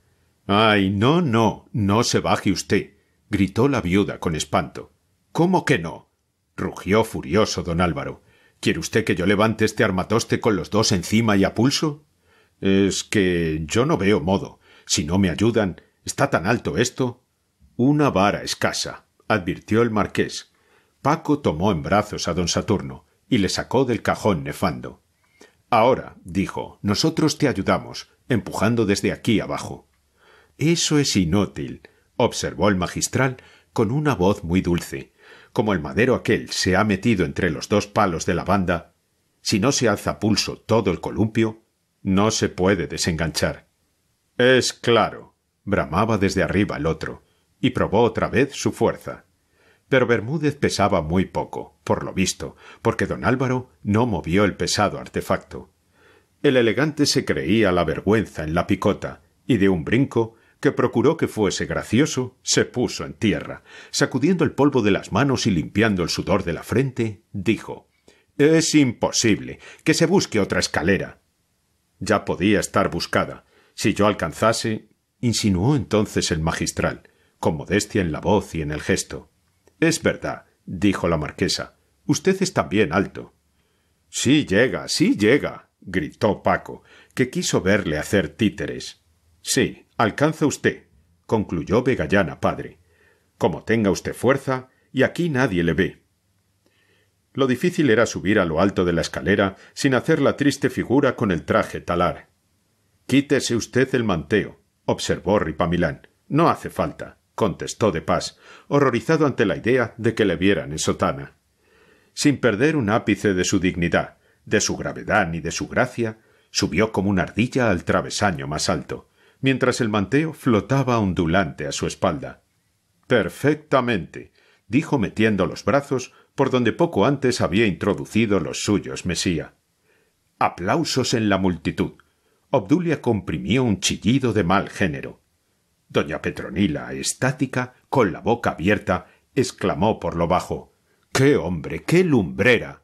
Ay, no, no, no se baje usted, gritó la viuda con espanto. ¿Cómo que no? rugió furioso don Álvaro. ¿Quiere usted que yo levante este armatoste con los dos encima y a pulso? Es que yo no veo modo. Si no me ayudan, está tan alto esto. Una vara escasa, advirtió el marqués. Paco tomó en brazos a don Saturno y le sacó del cajón nefando. Ahora, dijo, nosotros te ayudamos, empujando desde aquí abajo. Eso es inútil, observó el magistral con una voz muy dulce. Como el madero aquel se ha metido entre los dos palos de la banda, si no se alza pulso todo el columpio, no se puede desenganchar. Es claro, bramaba desde arriba el otro y probó otra vez su fuerza. Pero Bermúdez pesaba muy poco, por lo visto, porque don Álvaro no movió el pesado artefacto. El elegante se creía la vergüenza en la picota, y de un brinco, que procuró que fuese gracioso, se puso en tierra, sacudiendo el polvo de las manos y limpiando el sudor de la frente, dijo Es imposible que se busque otra escalera. Ya podía estar buscada. Si yo alcanzase, insinuó entonces el magistral, con modestia en la voz y en el gesto. Es verdad, dijo la marquesa. Usted es también alto. Sí llega, sí llega, gritó Paco, que quiso verle hacer títeres. Sí, alcanza usted, concluyó Vegallana, padre. Como tenga usted fuerza, y aquí nadie le ve. Lo difícil era subir a lo alto de la escalera sin hacer la triste figura con el traje talar. Quítese usted el manteo, observó Ripamilán. No hace falta contestó de pas, horrorizado ante la idea de que le vieran en sotana. Sin perder un ápice de su dignidad, de su gravedad ni de su gracia, subió como una ardilla al travesaño más alto, mientras el manteo flotaba ondulante a su espalda. Perfectamente, dijo metiendo los brazos por donde poco antes había introducido los suyos Mesía. Aplausos en la multitud. Obdulia comprimió un chillido de mal género. Doña Petronila, estática, con la boca abierta, exclamó por lo bajo ¡Qué hombre! ¡Qué lumbrera!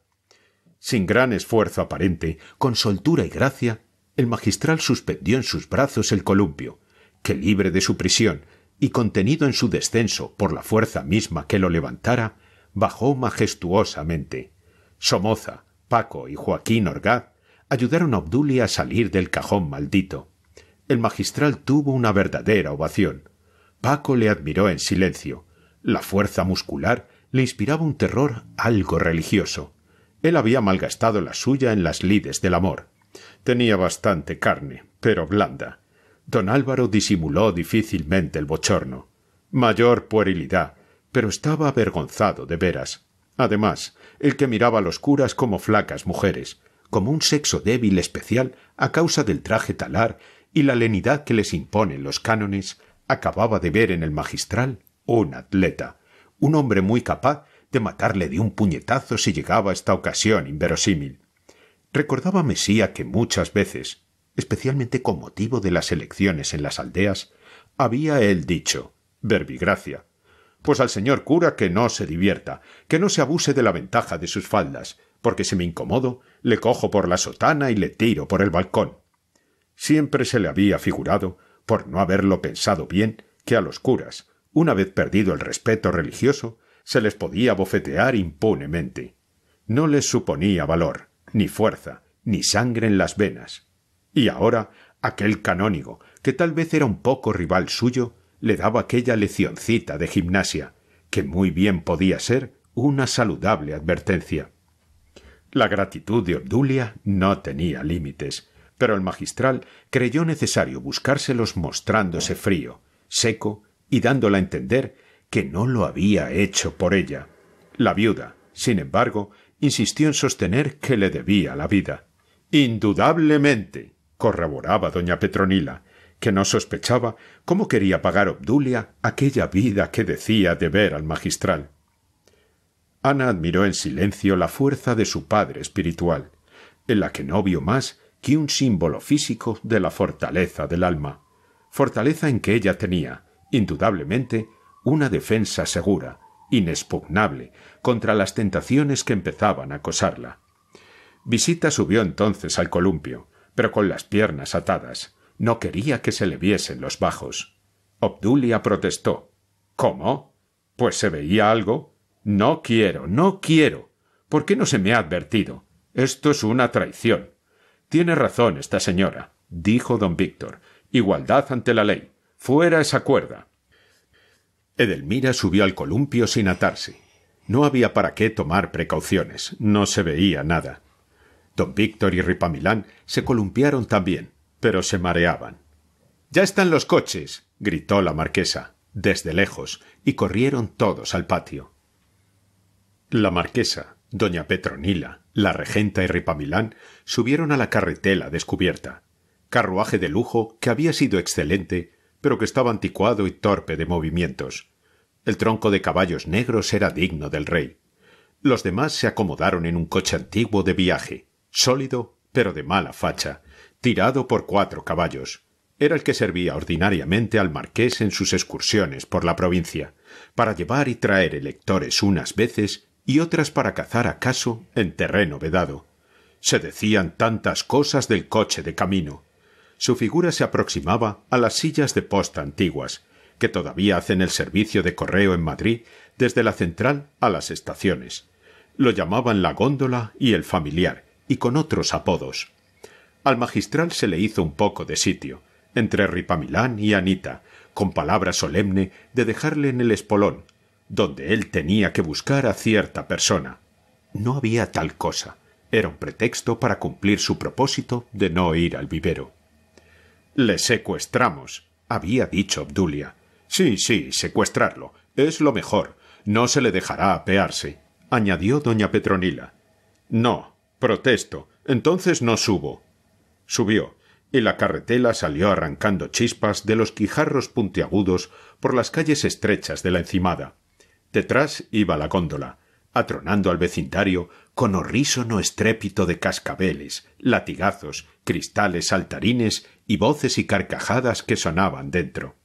Sin gran esfuerzo aparente, con soltura y gracia, el magistral suspendió en sus brazos el columpio, que libre de su prisión y contenido en su descenso por la fuerza misma que lo levantara, bajó majestuosamente. Somoza, Paco y Joaquín Orgaz ayudaron a Obdulia a salir del cajón maldito, el magistral tuvo una verdadera ovación. Paco le admiró en silencio. La fuerza muscular le inspiraba un terror algo religioso. Él había malgastado la suya en las lides del amor. Tenía bastante carne, pero blanda. Don Álvaro disimuló difícilmente el bochorno. Mayor puerilidad, pero estaba avergonzado de veras. Además, el que miraba a los curas como flacas mujeres, como un sexo débil especial a causa del traje talar y la lenidad que les imponen los cánones, acababa de ver en el magistral un atleta, un hombre muy capaz de matarle de un puñetazo si llegaba esta ocasión inverosímil. Recordaba Mesía que muchas veces, especialmente con motivo de las elecciones en las aldeas, había él dicho verbigracia. Pues al señor cura que no se divierta, que no se abuse de la ventaja de sus faldas, porque si me incomodo, le cojo por la sotana y le tiro por el balcón. Siempre se le había figurado, por no haberlo pensado bien, que a los curas, una vez perdido el respeto religioso, se les podía bofetear impunemente. No les suponía valor, ni fuerza, ni sangre en las venas. Y ahora aquel canónigo, que tal vez era un poco rival suyo, le daba aquella leccioncita de gimnasia, que muy bien podía ser una saludable advertencia. La gratitud de Obdulia no tenía límites, pero el magistral creyó necesario buscárselos mostrándose frío, seco y dándola a entender que no lo había hecho por ella. La viuda, sin embargo, insistió en sostener que le debía la vida. Indudablemente, corroboraba doña Petronila, que no sospechaba cómo quería pagar Obdulia aquella vida que decía deber al magistral. Ana admiró en silencio la fuerza de su padre espiritual, en la que no vio más que un símbolo físico de la fortaleza del alma, fortaleza en que ella tenía, indudablemente, una defensa segura, inexpugnable, contra las tentaciones que empezaban a acosarla. Visita subió entonces al columpio, pero con las piernas atadas. No quería que se le viesen los bajos. Obdulia protestó. ¿Cómo? Pues se veía algo. No quiero, no quiero. ¿Por qué no se me ha advertido? Esto es una traición. Tiene razón esta señora, dijo don Víctor. Igualdad ante la ley. Fuera esa cuerda. Edelmira subió al columpio sin atarse. No había para qué tomar precauciones. No se veía nada. Don Víctor y Ripamilán se columpiaron también, pero se mareaban. Ya están los coches, gritó la marquesa, desde lejos, y corrieron todos al patio. La marquesa, Doña Petronila, la regenta y Ripamilán subieron a la carretela descubierta, carruaje de lujo que había sido excelente, pero que estaba anticuado y torpe de movimientos. El tronco de caballos negros era digno del rey. Los demás se acomodaron en un coche antiguo de viaje, sólido pero de mala facha, tirado por cuatro caballos. Era el que servía ordinariamente al marqués en sus excursiones por la provincia, para llevar y traer electores unas veces y otras para cazar acaso en terreno vedado. Se decían tantas cosas del coche de camino. Su figura se aproximaba a las sillas de posta antiguas, que todavía hacen el servicio de correo en Madrid desde la central a las estaciones. Lo llamaban la góndola y el familiar, y con otros apodos. Al magistral se le hizo un poco de sitio, entre Ripamilán y Anita, con palabra solemne de dejarle en el espolón, donde él tenía que buscar a cierta persona. No había tal cosa. Era un pretexto para cumplir su propósito de no ir al vivero. Le secuestramos, había dicho Obdulia. Sí, sí, secuestrarlo. Es lo mejor. No se le dejará apearse, añadió doña Petronila. No, protesto. Entonces no subo. Subió, y la carretela salió arrancando chispas de los quijarros puntiagudos por las calles estrechas de la encimada. Detrás iba la góndola, atronando al vecindario con horrísono estrépito de cascabeles, latigazos, cristales saltarines y voces y carcajadas que sonaban dentro.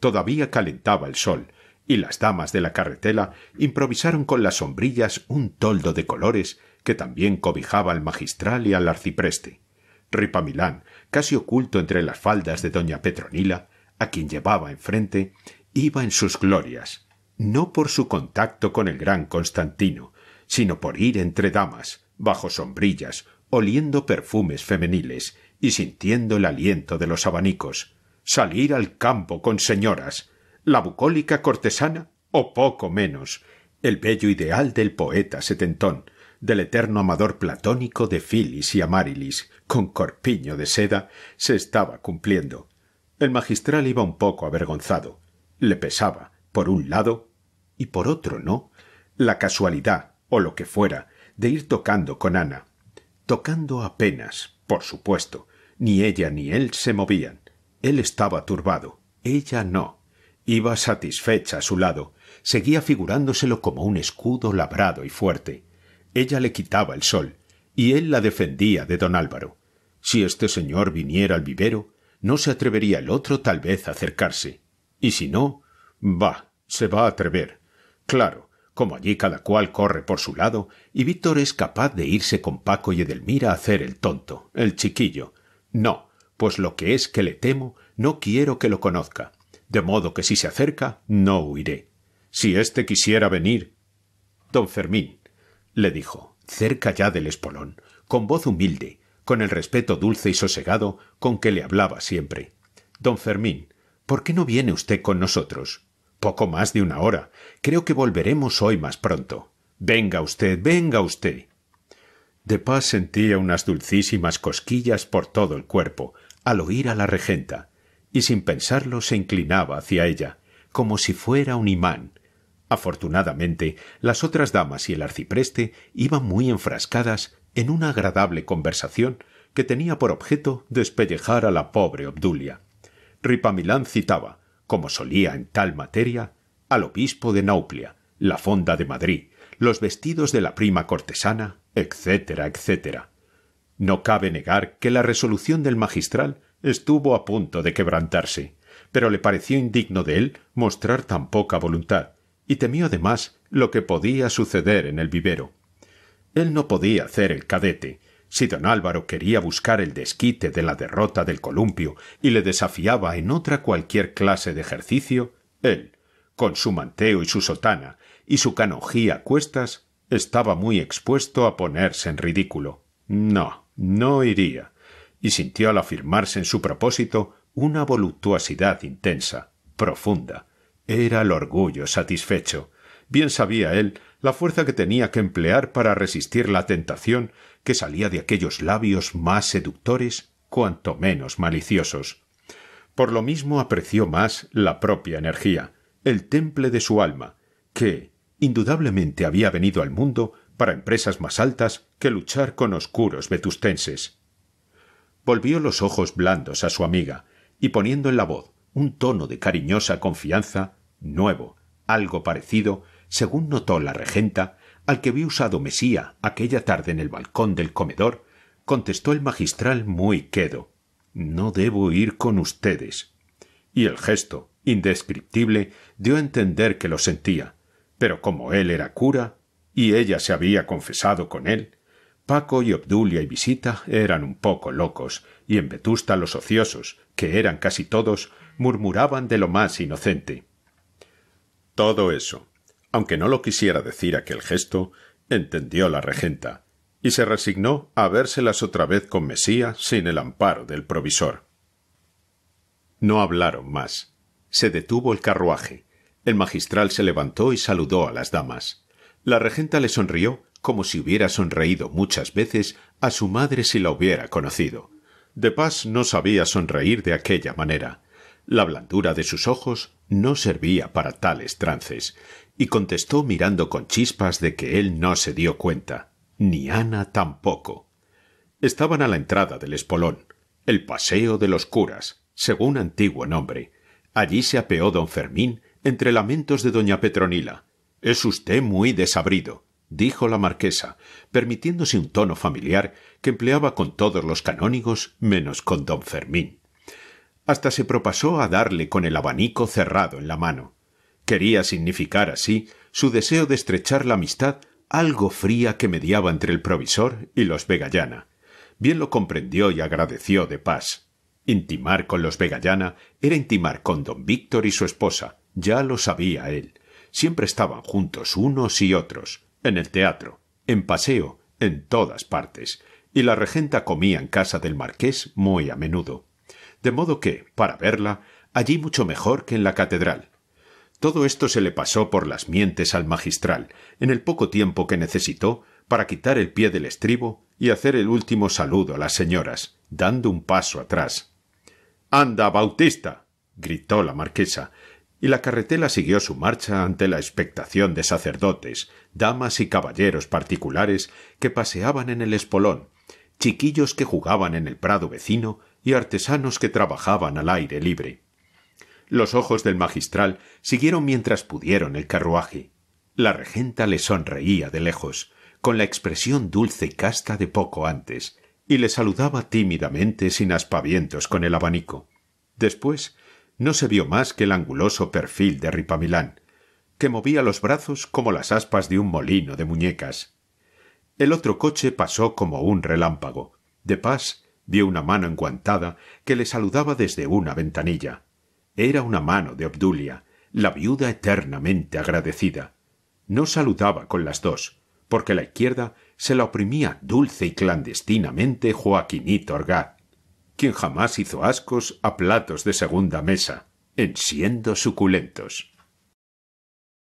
Todavía calentaba el sol, y las damas de la carretela improvisaron con las sombrillas un toldo de colores que también cobijaba al magistral y al arcipreste. Ripamilán, casi oculto entre las faldas de doña Petronila, a quien llevaba enfrente, iba en sus glorias, no por su contacto con el gran Constantino, sino por ir entre damas, bajo sombrillas, oliendo perfumes femeniles y sintiendo el aliento de los abanicos, salir al campo con señoras, la bucólica cortesana o poco menos, el bello ideal del poeta setentón, del eterno amador platónico de Filis y Amarilis, con corpiño de seda, se estaba cumpliendo. El magistral iba un poco avergonzado. Le pesaba, por un lado y por otro no, la casualidad, o lo que fuera, de ir tocando con Ana. Tocando apenas, por supuesto. Ni ella ni él se movían. Él estaba turbado, ella no. Iba satisfecha a su lado, seguía figurándoselo como un escudo labrado y fuerte. Ella le quitaba el sol, y él la defendía de don Álvaro. Si este señor viniera al vivero, no se atrevería el otro tal vez a acercarse. Y si no, Va, se va a atrever. Claro, como allí cada cual corre por su lado, y Víctor es capaz de irse con Paco y Edelmira a hacer el tonto, el chiquillo. No, pues lo que es que le temo, no quiero que lo conozca, de modo que si se acerca, no huiré. Si éste quisiera venir. Don Fermín, le dijo, cerca ya del espolón, con voz humilde, con el respeto dulce y sosegado con que le hablaba siempre. Don Fermín, ¿por qué no viene usted con nosotros? poco más de una hora. Creo que volveremos hoy más pronto. Venga usted, venga usted. De paz sentía unas dulcísimas cosquillas por todo el cuerpo al oír a la regenta, y sin pensarlo se inclinaba hacia ella, como si fuera un imán. Afortunadamente, las otras damas y el arcipreste iban muy enfrascadas en una agradable conversación que tenía por objeto despellejar a la pobre Obdulia. Ripamilán citaba como solía en tal materia, al obispo de Nauplia, la fonda de Madrid, los vestidos de la prima cortesana, etcétera, etcétera. No cabe negar que la resolución del magistral estuvo a punto de quebrantarse, pero le pareció indigno de él mostrar tan poca voluntad, y temió además lo que podía suceder en el vivero. Él no podía hacer el cadete, si don Álvaro quería buscar el desquite de la derrota del columpio y le desafiaba en otra cualquier clase de ejercicio, él, con su manteo y su sotana y su canojía a cuestas, estaba muy expuesto a ponerse en ridículo. No, no iría, y sintió al afirmarse en su propósito una voluptuosidad intensa, profunda. Era el orgullo satisfecho. Bien sabía él la fuerza que tenía que emplear para resistir la tentación que salía de aquellos labios más seductores cuanto menos maliciosos. Por lo mismo apreció más la propia energía, el temple de su alma, que, indudablemente, había venido al mundo para empresas más altas que luchar con oscuros vetustenses. Volvió los ojos blandos a su amiga y poniendo en la voz un tono de cariñosa confianza, nuevo, algo parecido, según notó la regenta, al que vi usado Mesía aquella tarde en el balcón del comedor, contestó el magistral muy quedo. No debo ir con ustedes. Y el gesto, indescriptible, dio a entender que lo sentía. Pero como él era cura, y ella se había confesado con él, Paco y Obdulia y Visita eran un poco locos, y en Vetusta los ociosos, que eran casi todos, murmuraban de lo más inocente. Todo eso, aunque no lo quisiera decir aquel gesto, entendió la regenta, y se resignó a vérselas otra vez con Mesía sin el amparo del provisor. No hablaron más. Se detuvo el carruaje. El magistral se levantó y saludó a las damas. La regenta le sonrió como si hubiera sonreído muchas veces a su madre si la hubiera conocido. De Paz no sabía sonreír de aquella manera. La blandura de sus ojos no servía para tales trances, y contestó mirando con chispas de que él no se dio cuenta, ni Ana tampoco. Estaban a la entrada del espolón, el Paseo de los Curas, según antiguo nombre. Allí se apeó don Fermín entre lamentos de doña Petronila. Es usted muy desabrido, dijo la marquesa, permitiéndose un tono familiar que empleaba con todos los canónigos menos con don Fermín. Hasta se propasó a darle con el abanico cerrado en la mano. Quería significar así su deseo de estrechar la amistad algo fría que mediaba entre el provisor y los Vegallana. Bien lo comprendió y agradeció de paz. Intimar con los Vegallana era intimar con don Víctor y su esposa, ya lo sabía él. Siempre estaban juntos unos y otros, en el teatro, en paseo, en todas partes, y la regenta comía en casa del marqués muy a menudo. De modo que, para verla, allí mucho mejor que en la catedral, todo esto se le pasó por las mientes al magistral, en el poco tiempo que necesitó para quitar el pie del estribo y hacer el último saludo a las señoras, dando un paso atrás. Anda, Bautista. gritó la marquesa, y la carretela siguió su marcha ante la expectación de sacerdotes, damas y caballeros particulares que paseaban en el espolón, chiquillos que jugaban en el prado vecino y artesanos que trabajaban al aire libre. Los ojos del magistral siguieron mientras pudieron el carruaje. La regenta le sonreía de lejos, con la expresión dulce y casta de poco antes, y le saludaba tímidamente sin aspavientos con el abanico. Después no se vio más que el anguloso perfil de Ripamilán, que movía los brazos como las aspas de un molino de muñecas. El otro coche pasó como un relámpago. De pas vio una mano enguantada que le saludaba desde una ventanilla. Era una mano de Obdulia, la viuda eternamente agradecida. No saludaba con las dos, porque la izquierda se la oprimía dulce y clandestinamente Joaquinito Orgaz, quien jamás hizo ascos a platos de segunda mesa, en siendo suculentos.